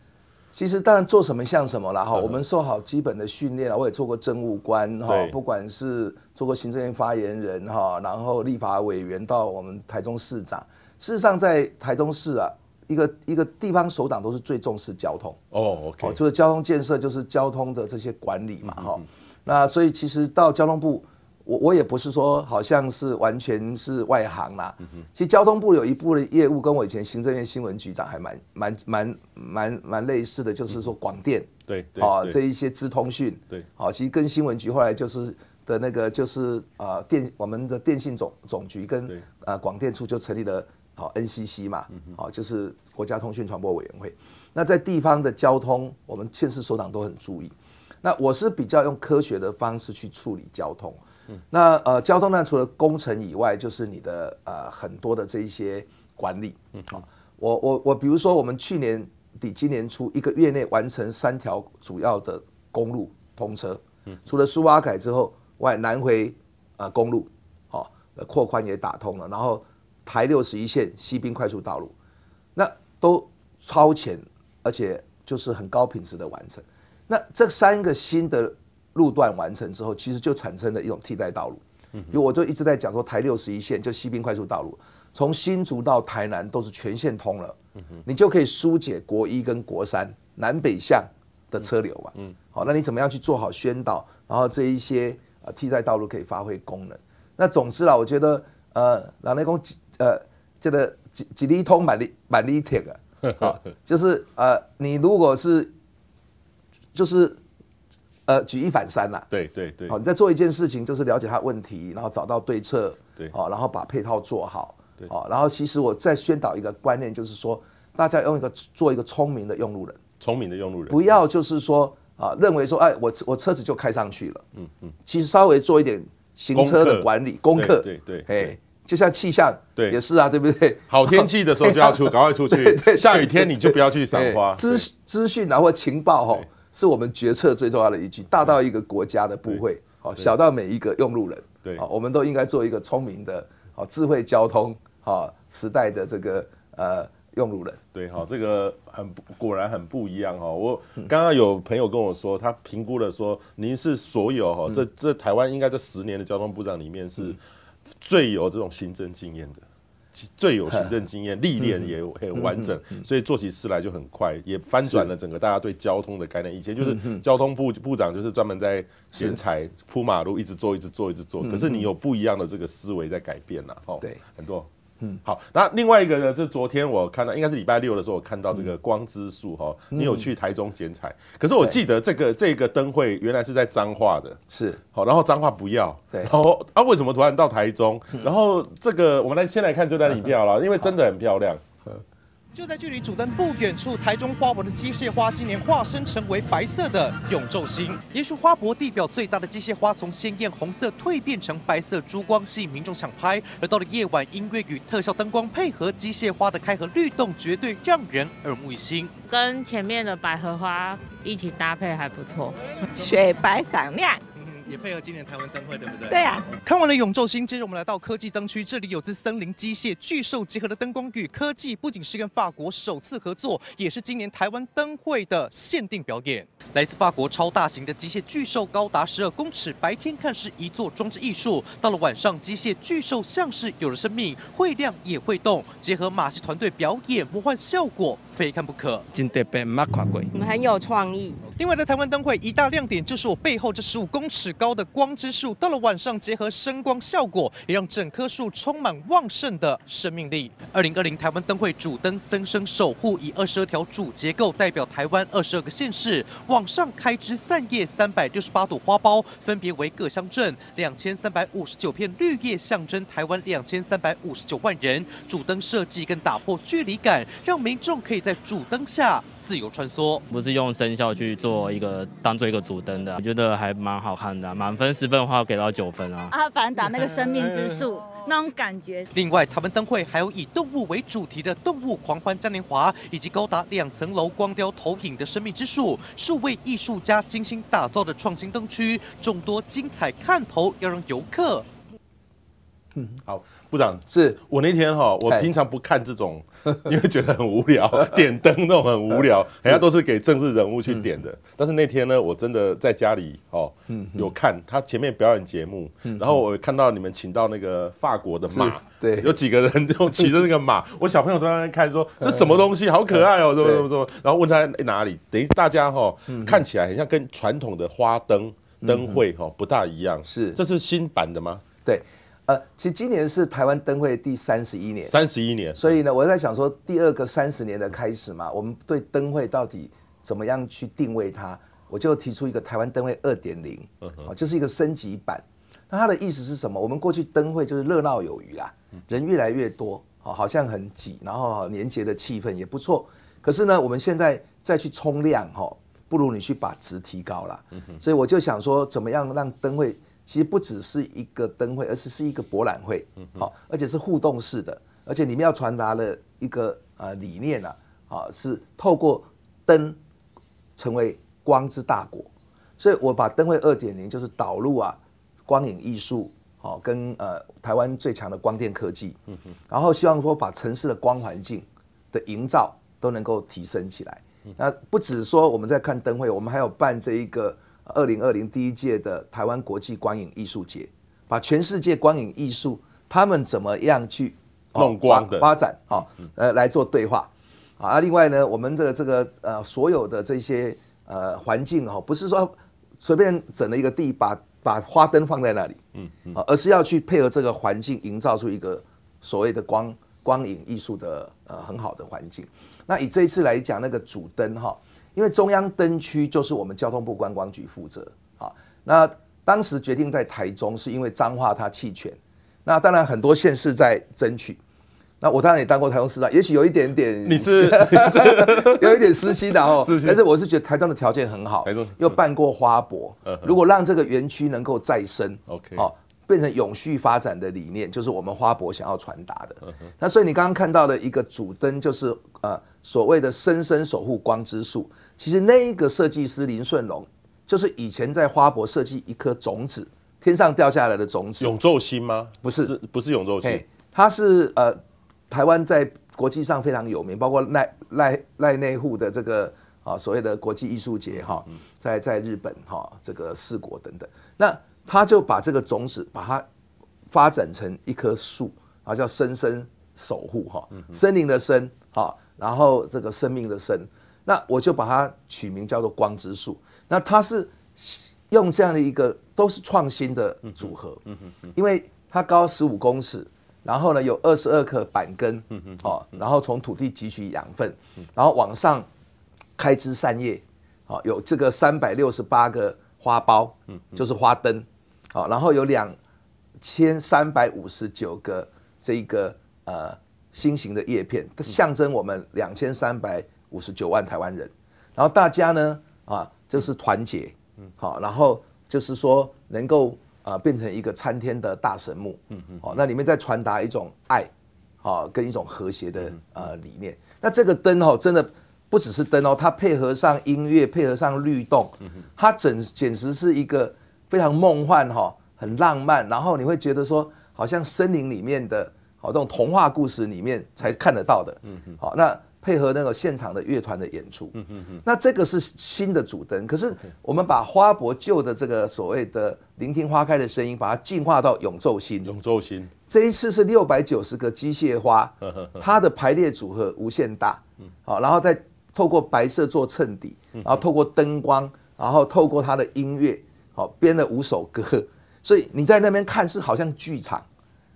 其实当然做什么像什么了哈，我们受好基本的训练了，我也做过政务官哈，不管是做过行政院发言人哈，然后立法委员到我们台中市长，事实上在台中市啊，一个一个地方首长都是最重视交通哦，OK，就是交通建设就是交通的这些管理嘛哈，那所以其实到交通部。我我也不是说好像是完全是外行啦，其实交通部有一部的业务跟我以前行政院新闻局长还蛮蛮蛮蛮蛮类似的，就是说广电，对，啊这一些资通讯，对，好，其实跟新闻局后来就是的那个就是啊电我们的电信总总局跟呃广电处就成立了好 NCC 嘛，好就是国家通讯传播委员会。那在地方的交通，我们县市首长都很注意。那我是比较用科学的方式去处理交通。那呃，交通呢，除了工程以外，就是你的呃很多的这一些管理。嗯，好，我我我，比如说我们去年底、今年初一个月内完成三条主要的公路通车。嗯，除了苏阿改之后，外南回呃公路，好，扩宽也打通了，然后台六十一线西滨快速道路，那都超前，而且就是很高品质的完成。那这三个新的。路段完成之后，其实就产生了一种替代道路。因为我就一直在讲说，台六十一线就西滨快速道路，从新竹到台南都是全线通了，你就可以疏解国一跟国三南北向的车流嘛。好，那你怎么样去做好宣导，然后这一些替代道路可以发挥功能？那总之啦，我觉得呃，老内公呃这个几几里通蛮满力铁的，就是呃你如果是就是。呃，举一反三啦。对对对。好，你在做一件事情，就是了解他问题，然后找到对策。对。好，然后把配套做好。对。好，然后其实我在宣导一个观念，就是说，大家用一个做一个聪明的用路人，聪明的用路人，不要就是说啊，认为说，哎，我我车子就开上去了。嗯嗯。其实稍微做一点行车的管理功课，对对。哎，就像气象，对，也是啊，对不对？[LAUGHS] 好天气的时候就要出，赶快出去。下雨天你就不要去赏花。资资讯啊，或情报哦。是我们决策最重要的依据，大到一个国家的部会，好，小到每一个用路人，对，好，我们都应该做一个聪明的，好，智慧交通，好时代的这个呃用路人，对，好，这个很果然很不一样哈。我刚刚有朋友跟我说，他评估了说，您是所有哈这这台湾应该这十年的交通部长里面是最有这种行政经验的。最有行政经验，历练也很完整，所以做起事来就很快，也翻转了整个大家对交通的概念。以前就是交通部部长就是专门在剪彩、铺马路，一直做、一直做、一直做。可是你有不一样的这个思维在改变了哦，对，很多。嗯，好，那另外一个呢，就昨天我看到，应该是礼拜六的时候，我看到这个光之树哈，你有去台中剪彩，可是我记得这个这个灯会原来是在彰化的，是好，然后彰化不要，对，然后啊为什么突然到台中？然后这个我们来先来看这段影片了，因为真的很漂亮。就在距离主灯不远处，台中花博的机械花今年化身成为白色的永昼星，也许花博地表最大的机械花，从鲜艳红色蜕变成白色珠光，吸引民众抢拍。而到了夜晚，音乐与特效灯光配合机械花的开合律动，绝对让人耳目一新。跟前面的百合花一起搭配还不错，雪白闪亮。也配合今年台湾灯会，对不对？对呀。看完了永昼星，接着我们来到科技灯区，这里有只森林机械巨兽集合的灯光与科技，不仅是跟法国首次合作，也是今年台湾灯会的限定表演。来自法国超大型的机械巨兽，高达十二公尺，白天看是一座装置艺术，到了晚上，机械巨兽像是有了生命，会亮也会动，结合马戏团队表演，魔幻效果非看不可。真的被马嘛看过。你们很有创意。另外，在台湾灯会一大亮点就是我背后这十五公尺高的光之树，到了晚上结合声光效果，也让整棵树充满旺盛的生命力。二零二零台湾灯会主灯森生守护，以二十二条主结构代表台湾二十二个县市，往上开枝散叶三百六十八朵花苞，分别为各乡镇；两千三百五十九片绿叶象征台湾两千三百五十九万人。主灯设计更打破距离感，让民众可以在主灯下。自由穿梭，不是用生肖去做一个当做一个主灯的，我觉得还蛮好看的。满分十分的话，给到九分啊。阿凡达那个生命之树那种感觉。另外，他们灯会还有以动物为主题的动物狂欢嘉年华，以及高达两层楼光雕投影的生命之树，数位艺术家精心打造的创新灯区，众多精彩看头要让游客。嗯，好。部长是我那天哈，我平常不看这种，[LAUGHS] 因为觉得很无聊，[LAUGHS] 点灯那种很无聊，人家都是给政治人物去点的。但是那天呢，我真的在家里哦，有看他前面表演节目，然后我看到你们请到那个法国的马，对，有几个人就骑着那个马，[LAUGHS] 我小朋友都在那看，说这什么东西，好可爱哦，什么什么，然后问他哪里，等于大家哈看起来很像跟传统的花灯灯会哈不大一样，是，这是新版的吗？对。呃，其实今年是台湾灯会第三十一年，三十一年，所以呢，我在想说第二个三十年的开始嘛，我们对灯会到底怎么样去定位它？我就提出一个台湾灯会二点零，啊，就是一个升级版。那它的意思是什么？我们过去灯会就是热闹有余啦，人越来越多，啊，好像很挤，然后年节的气氛也不错。可是呢，我们现在再去冲量，哈，不如你去把值提高了。所以我就想说，怎么样让灯会？其实不只是一个灯会，而是是一个博览会，好，而且是互动式的，而且里面要传达了一个呃理念啊，啊是透过灯成为光之大国，所以我把灯会二点零就是导入啊光影艺术，好跟呃台湾最强的光电科技，然后希望说把城市的光环境的营造都能够提升起来，那不止说我们在看灯会，我们还有办这一个。二零二零第一届的台湾国际光影艺术节，把全世界光影艺术他们怎么样去弄光发展好呃来做对话啊！另外呢，我们的这个呃所有的这些呃环境哈，不是说随便整了一个地把把花灯放在那里，嗯，而是要去配合这个环境，营造出一个所谓的光光影艺术的呃很好的环境。那以这一次来讲，那个主灯哈。因为中央灯区就是我们交通部观光局负责啊。那当时决定在台中，是因为彰化他弃权。那当然很多县市在争取。那我当然也当过台中市长，也许有一点点你是 [LAUGHS] 有一点私心的哦。但是我是觉得台中的条件很好，台中又办过花博。如果让这个园区能够再生，OK，哦。变成永续发展的理念，就是我们花博想要传达的。那所以你刚刚看到的一个主灯，就是呃所谓的深深守护光之树。其实那一个设计师林顺龙，就是以前在花博设计一颗种子，天上掉下来的种子。永昼星吗？不是，不是永昼星，他是呃台湾在国际上非常有名，包括赖赖赖内户的这个啊所谓的国际艺术节哈，在在日本哈这个四国等等那。他就把这个种子，把它发展成一棵树啊，叫生生守护哈，森林的森啊，然后这个生命的生，那我就把它取名叫做光之树。那它是用这样的一个都是创新的组合，因为它高十五公尺，然后呢有二十二棵板根，哦，然后从土地汲取养分，然后往上开枝散叶，哦，有这个三百六十八个。花苞，嗯，就是花灯，好，然后有两千三百五十九个这一个呃新型的叶片，它象征我们两千三百五十九万台湾人，然后大家呢啊就是团结，嗯，好，然后就是说能够呃变成一个参天的大神木，嗯嗯，好，那里面在传达一种爱，好跟一种和谐的呃理念，那这个灯哦真的。不只是灯哦，它配合上音乐，配合上律动，它整简直是一个非常梦幻哈，很浪漫。然后你会觉得说，好像森林里面的，好这种童话故事里面才看得到的。好，那配合那个现场的乐团的演出，那这个是新的主灯。可是我们把花博旧的这个所谓的“聆听花开的声音”，把它进化到永昼心。永昼心这一次是六百九十个机械花，它的排列组合无限大。好，然后再。透过白色做衬底，然后透过灯光，然后透过他的音乐，好编了五首歌，[LAUGHS] 所以你在那边看是好像剧场，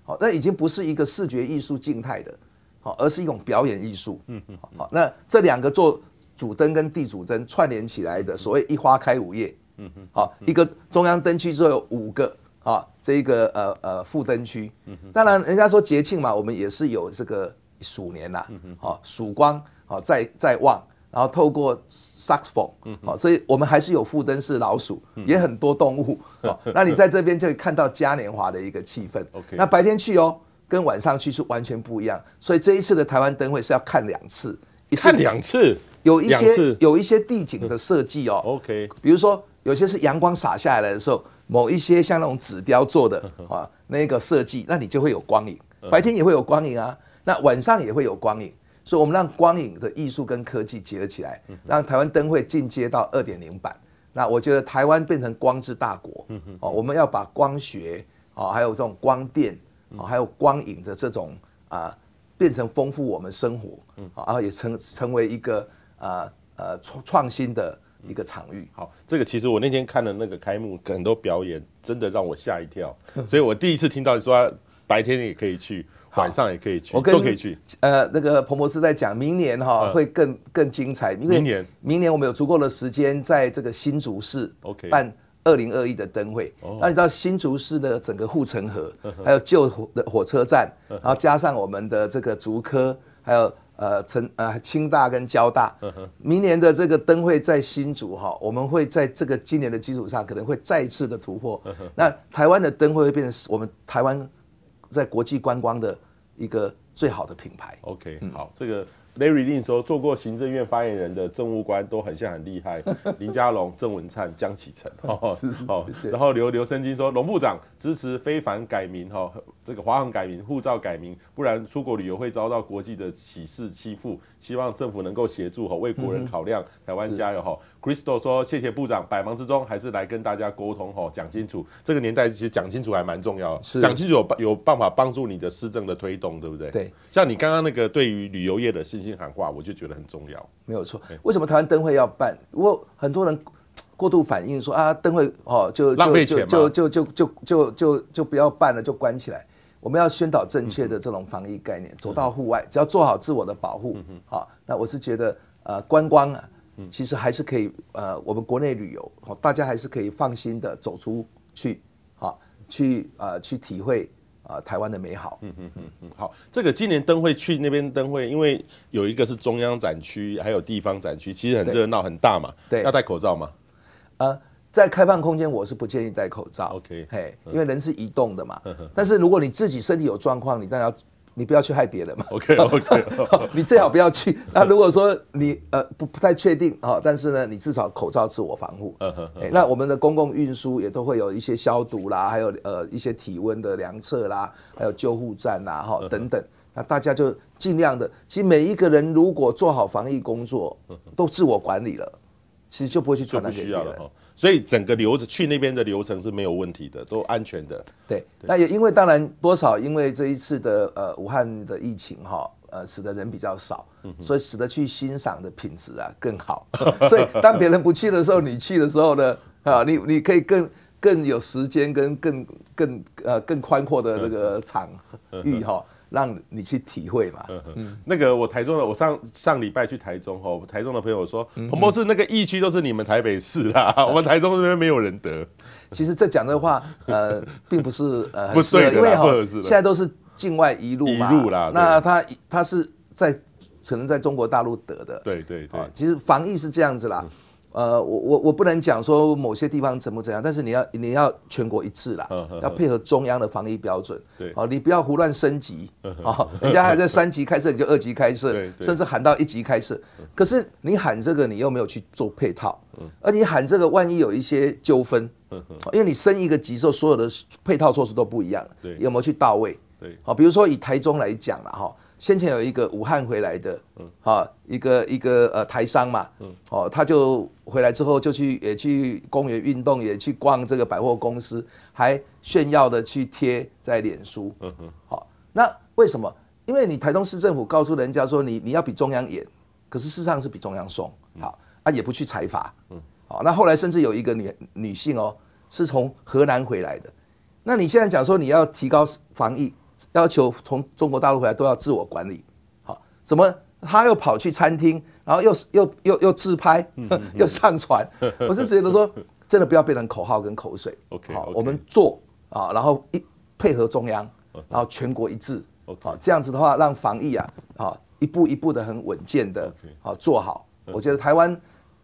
好，那已经不是一个视觉艺术静态的，好，而是一种表演艺术，嗯嗯，好，那这两个做主灯跟地主灯串联起来的，所谓一花开五叶，嗯嗯，好，一个中央灯区后有五个，啊，这个呃呃副灯区，当然人家说节庆嘛，我们也是有这个鼠年呐，好，曙光。好，再再望，然后透过萨克斯风，好，所以我们还是有富灯式老鼠，也很多动物。[LAUGHS] 那你在这边就看到嘉年华的一个气氛。[LAUGHS] OK，那白天去哦，跟晚上去是完全不一样。所以这一次的台湾灯会是要看两次，看两次，有一些有一些地景的设计哦。[LAUGHS] OK，比如说有些是阳光洒下来的时候，某一些像那种纸雕做的啊那个设计，那你就会有光影，白天也会有光影啊，那晚上也会有光影。所以，我们让光影的艺术跟科技结合起来，让台湾灯会进阶到二点零版。那我觉得台湾变成光之大国哦，我们要把光学哦，还有这种光电哦，还有光影的这种啊，变成丰富我们生活，然后也成成为一个啊呃创创新的一个场域。好，这个其实我那天看的那个开幕很多表演，真的让我吓一跳。所以我第一次听到说白天也可以去。晚上也可以去，我都可以去。呃，那个彭博士在讲，明年哈会更更精彩，因为明年明年我们有足够的时间在这个新竹市办二零二一的灯会。那你知道新竹市的整个护城河，还有旧火火车站，然后加上我们的这个竹科，还有呃成呃清大跟交大，明年的这个灯会在新竹哈，我们会在这个今年的基础上，可能会再次的突破。那台湾的灯会会变成我们台湾。在国际观光的一个最好的品牌。OK，好，这个 Larry Lin 说做过行政院发言人的政务官都很像很厉害，[LAUGHS] 林佳龙、郑文灿、江启臣，[LAUGHS] 哦哦，然后刘刘生金说龙部长支持非凡改名哈。这个华航改名，护照改名，不然出国旅游会遭到国际的歧视欺负。希望政府能够协助哈，为国人考量，台湾加油哈。Crystal 说谢谢部长，百忙之中还是来跟大家沟通哈，讲清楚。这个年代其实讲清楚还蛮重要，讲清楚有有办法帮助你的施政的推动，对不对？对。像你刚刚那个对于旅游业的信心喊话，我就觉得很重要。没有错。为什么台湾灯会要办？果很多人过度反应说啊，灯会哦就浪费钱，就就就就就就就就不要办了，就关起来。我们要宣导正确的这种防疫概念，走到户外，只要做好自我的保护，好，那我是觉得，呃，观光啊，其实还是可以，呃，我们国内旅游，好，大家还是可以放心的走出去，好，去呃，去体会啊，台湾的美好。嗯嗯嗯嗯，好，这个今年灯会去那边灯会，因为有一个是中央展区，还有地方展区，其实很热闹很大嘛，对，要戴口罩嘛，呃。在开放空间，我是不建议戴口罩。OK，嘿，因为人是移动的嘛。但是如果你自己身体有状况，你当然要，你不要去害别人嘛。OK [LAUGHS] OK，[LAUGHS] 你最好不要去。那如果说你呃不不太确定啊，但是呢，你至少口罩自我防护。那我们的公共运输也都会有一些消毒啦，还有呃一些体温的量测啦，还有救护站啦哈等等。那大家就尽量的，其实每一个人如果做好防疫工作，都自我管理了，其实就不会去传染给别人。所以整个流程去那边的流程是没有问题的，都安全的。对，那也因为当然多少因为这一次的呃武汉的疫情哈，呃使得人比较少，所以使得去欣赏的品质啊更好。[LAUGHS] 所以当别人不去的时候，你去的时候呢啊，你你可以更更有时间跟更更呃更宽阔的这个场域哈。让你去体会嘛。嗯嗯，那个我台中的，我上上礼拜去台中吼，台中的朋友说，彭博士那个疫区都是你们台北市啦，[LAUGHS] 我们台中这边没有人得。其实这讲的话，呃，[LAUGHS] 并不是呃，不是，因为吼，现在都是境外一路嘛，一路啦。那他他是在可能在中国大陆得的。对对对。其实防疫是这样子啦。呃，我我我不能讲说某些地方怎么怎样，但是你要你要全国一致啦，要配合中央的防疫标准。对，哦，你不要胡乱升级啊！人家还在三级开设，你就二级开设，甚至喊到一级开设。可是你喊这个，你又没有去做配套，而你喊这个，万一有一些纠纷，因为你升一个级之后，所有的配套措施都不一样了。有没有去到位？对，好，比如说以台中来讲啦，哈。先前有一个武汉回来的，嗯，好一个一个呃台商嘛，嗯，哦他就回来之后就去也去公园运动，也去逛这个百货公司，还炫耀的去贴在脸书，嗯哼，好，那为什么？因为你台东市政府告诉人家说你你要比中央严，可是事实上是比中央松，好，啊也不去查罚，嗯，好，那后来甚至有一个女女性哦是从河南回来的，那你现在讲说你要提高防疫？要求从中国大陆回来都要自我管理，好，怎么他又跑去餐厅，然后又又又又自拍，[LAUGHS] 又上传，我是觉得说真的不要变成口号跟口水。OK，好，我们做啊，然后一配合中央，然后全国一致，好，这样子的话让防疫啊，好一步一步的很稳健的，好做好。我觉得台湾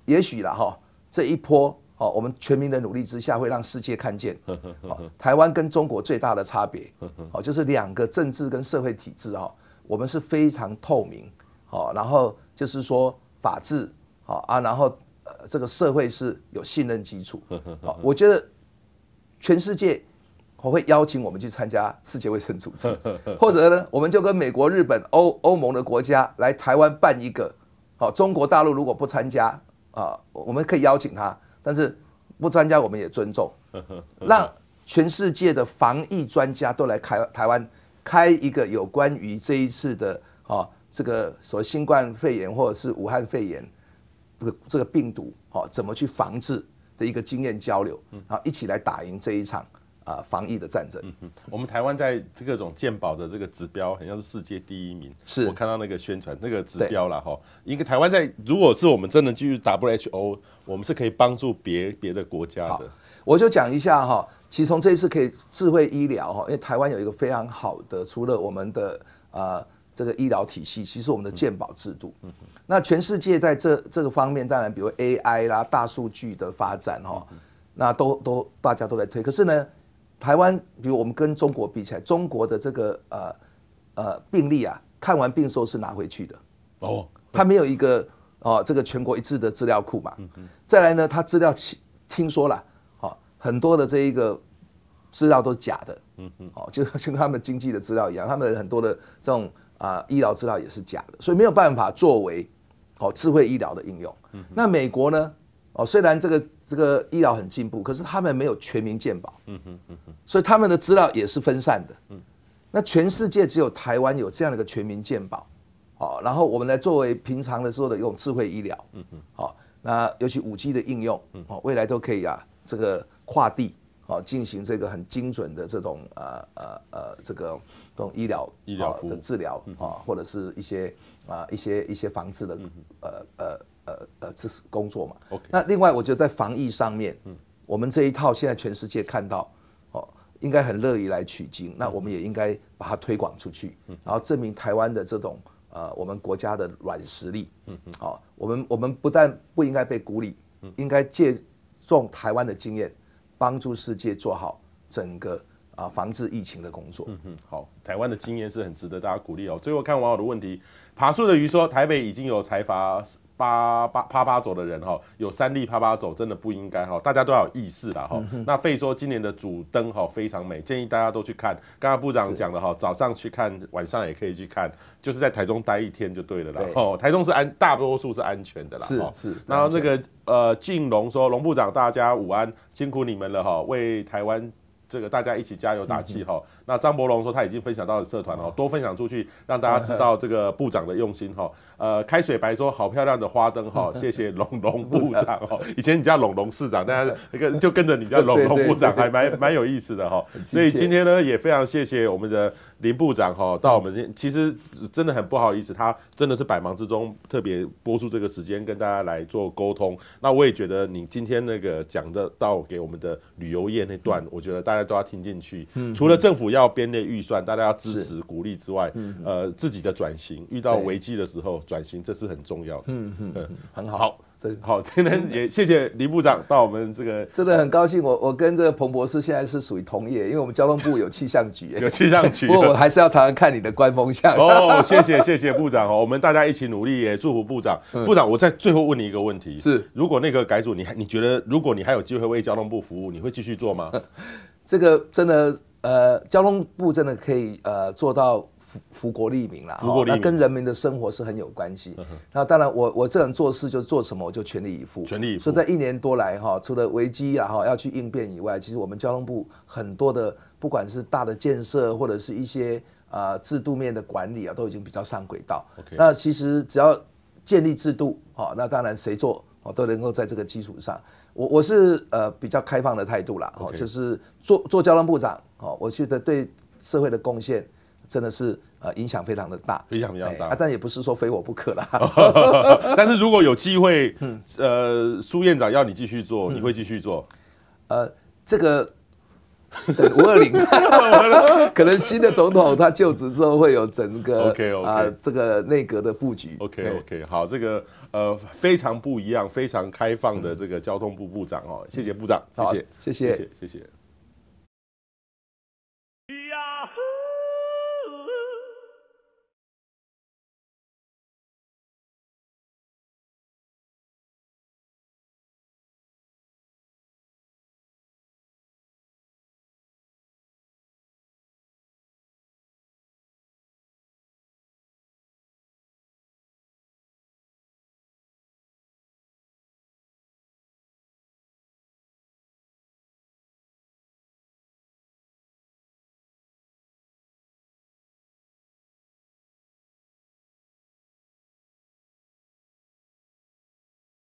也许啦哈，这一波。好，我们全民的努力之下，会让世界看见。好，台湾跟中国最大的差别，好，就是两个政治跟社会体制哦，我们是非常透明，好，然后就是说法治，好啊，然后呃，这个社会是有信任基础。好，我觉得全世界我会邀请我们去参加世界卫生组织，或者呢，我们就跟美国、日本、欧欧盟的国家来台湾办一个。好，中国大陆如果不参加啊，我们可以邀请他。但是，不专家我们也尊重，让 [LAUGHS] 全世界的防疫专家都来台台湾开一个有关于这一次的哦，这个所谓新冠肺炎或者是武汉肺炎这个这个病毒哦，怎么去防治的一个经验交流，啊，一起来打赢这一场。啊，防疫的战争，嗯嗯，我们台湾在各种健保的这个指标，好像是世界第一名，是我看到那个宣传那个指标了哈。一个台湾在，如果是我们真的进入 WHO，我们是可以帮助别别的国家的。我就讲一下哈，其实从这次可以智慧医疗哈，因为台湾有一个非常好的，除了我们的呃这个医疗体系，其实我们的健保制度，嗯，那全世界在这这个方面，当然比如 AI 啦、大数据的发展哈，那都都大家都在推，可是呢？台湾，比如我们跟中国比起来，中国的这个呃呃病例啊，看完病后是拿回去的，哦，他没有一个哦这个全国一致的资料库嘛。嗯再来呢，他资料听说了，好很多的这一个资料都是假的，嗯嗯，哦，就 [LAUGHS] 就跟他们经济的资料一样，他们很多的这种啊医疗资料也是假的，所以没有办法作为好智慧医疗的应用。嗯。那美国呢？哦，虽然这个这个医疗很进步，可是他们没有全民健保，嗯哼嗯哼，所以他们的资料也是分散的，嗯，那全世界只有台湾有这样的一个全民健保，好，然后我们来作为平常的说的用智慧医疗，嗯哼，好，那尤其五 G 的应用，哦，未来都可以啊，这个跨地。哦，进行这个很精准的这种呃呃呃这个这种医疗医疗的治疗啊，或者是一些啊一些一些防治的呃呃呃呃，这是工作嘛？那另外，我觉得在防疫上面，嗯，我们这一套现在全世界看到，哦，应该很乐意来取经，那我们也应该把它推广出去，然后证明台湾的这种呃，我们国家的软实力，嗯嗯，哦，我们我们不但不应该被孤立，应该借重台湾的经验。帮助世界做好整个啊防治疫情的工作。嗯嗯，好，台湾的经验是很值得大家鼓励哦。最后看网友的问题，爬树的鱼说，台北已经有财阀。八八趴趴走的人哈，有三粒趴趴走，真的不应该哈，大家都要有意识啦哈。那费说今年的主灯哈非常美，建议大家都去看。刚刚部长讲的哈，早上去看，晚上也可以去看，就是在台中待一天就对了啦。哦，台中是安，大多数是安全的啦。是是。然后这个呃，靖龙说龙部长大家午安，辛苦你们了哈，为台湾这个大家一起加油打气哈。那张伯龙说他已经分享到了社团哦，多分享出去，让大家知道这个部长的用心哈。呃，开水白说好漂亮的花灯哈，[LAUGHS] 谢谢龙龙部长哦。[LAUGHS] 以前你叫龙龙市长，但是跟就跟着你叫龙龙部长，[LAUGHS] 还蛮蛮有意思的哈。所以今天呢，也非常谢谢我们的林部长哈，到我们其实真的很不好意思，他真的是百忙之中特别播出这个时间跟大家来做沟通。那我也觉得你今天那个讲的到给我们的旅游业那段，我觉得大家都要听进去。除了政府要编列预算，大家要支持鼓励之外，呃，自己的转型遇到危机的时候。转型这是很重要的，嗯嗯，很好，这好，今天也谢谢李部长到我们这个，真的很高兴，我我跟这个彭博士现在是属于同业，因为我们交通部有气象局，[LAUGHS] 有气象局，[LAUGHS] 我还是要常常看你的官风象。哦，谢谢谢谢部长哦，我们大家一起努力也祝福部长。部长，我在最后问你一个问题，是如果那个改组，你还你觉得，如果你还有机会为交通部服务，你会继续做吗？[LAUGHS] 这个真的，呃，交通部真的可以，呃，做到。福福国利民啦，那跟人民的生活是很有关系。那当然，我我这人做事就做什么，我就全力以赴。全力以赴。所以在一年多来哈，除了危机啊哈要去应变以外，其实我们交通部很多的不管是大的建设或者是一些啊制度面的管理啊，都已经比较上轨道。那其实只要建立制度，哈，那当然谁做哦都能够在这个基础上。我我是呃比较开放的态度啦，哦，就是做做交通部长，哦，我觉得对社会的贡献。真的是呃影响非常的大，影响非常大，但也不是说非我不可啦。[LAUGHS] 但是如果有机会，呃，苏院长要你继续做，你会继续做？呃，这个五二零，[LAUGHS] 可能新的总统他就职之后会有整个 OK OK 啊这个内阁的布局 OK OK 好，这个呃非常不一样，非常开放的这个交通部部长哦，谢谢部长，谢谢谢谢谢谢。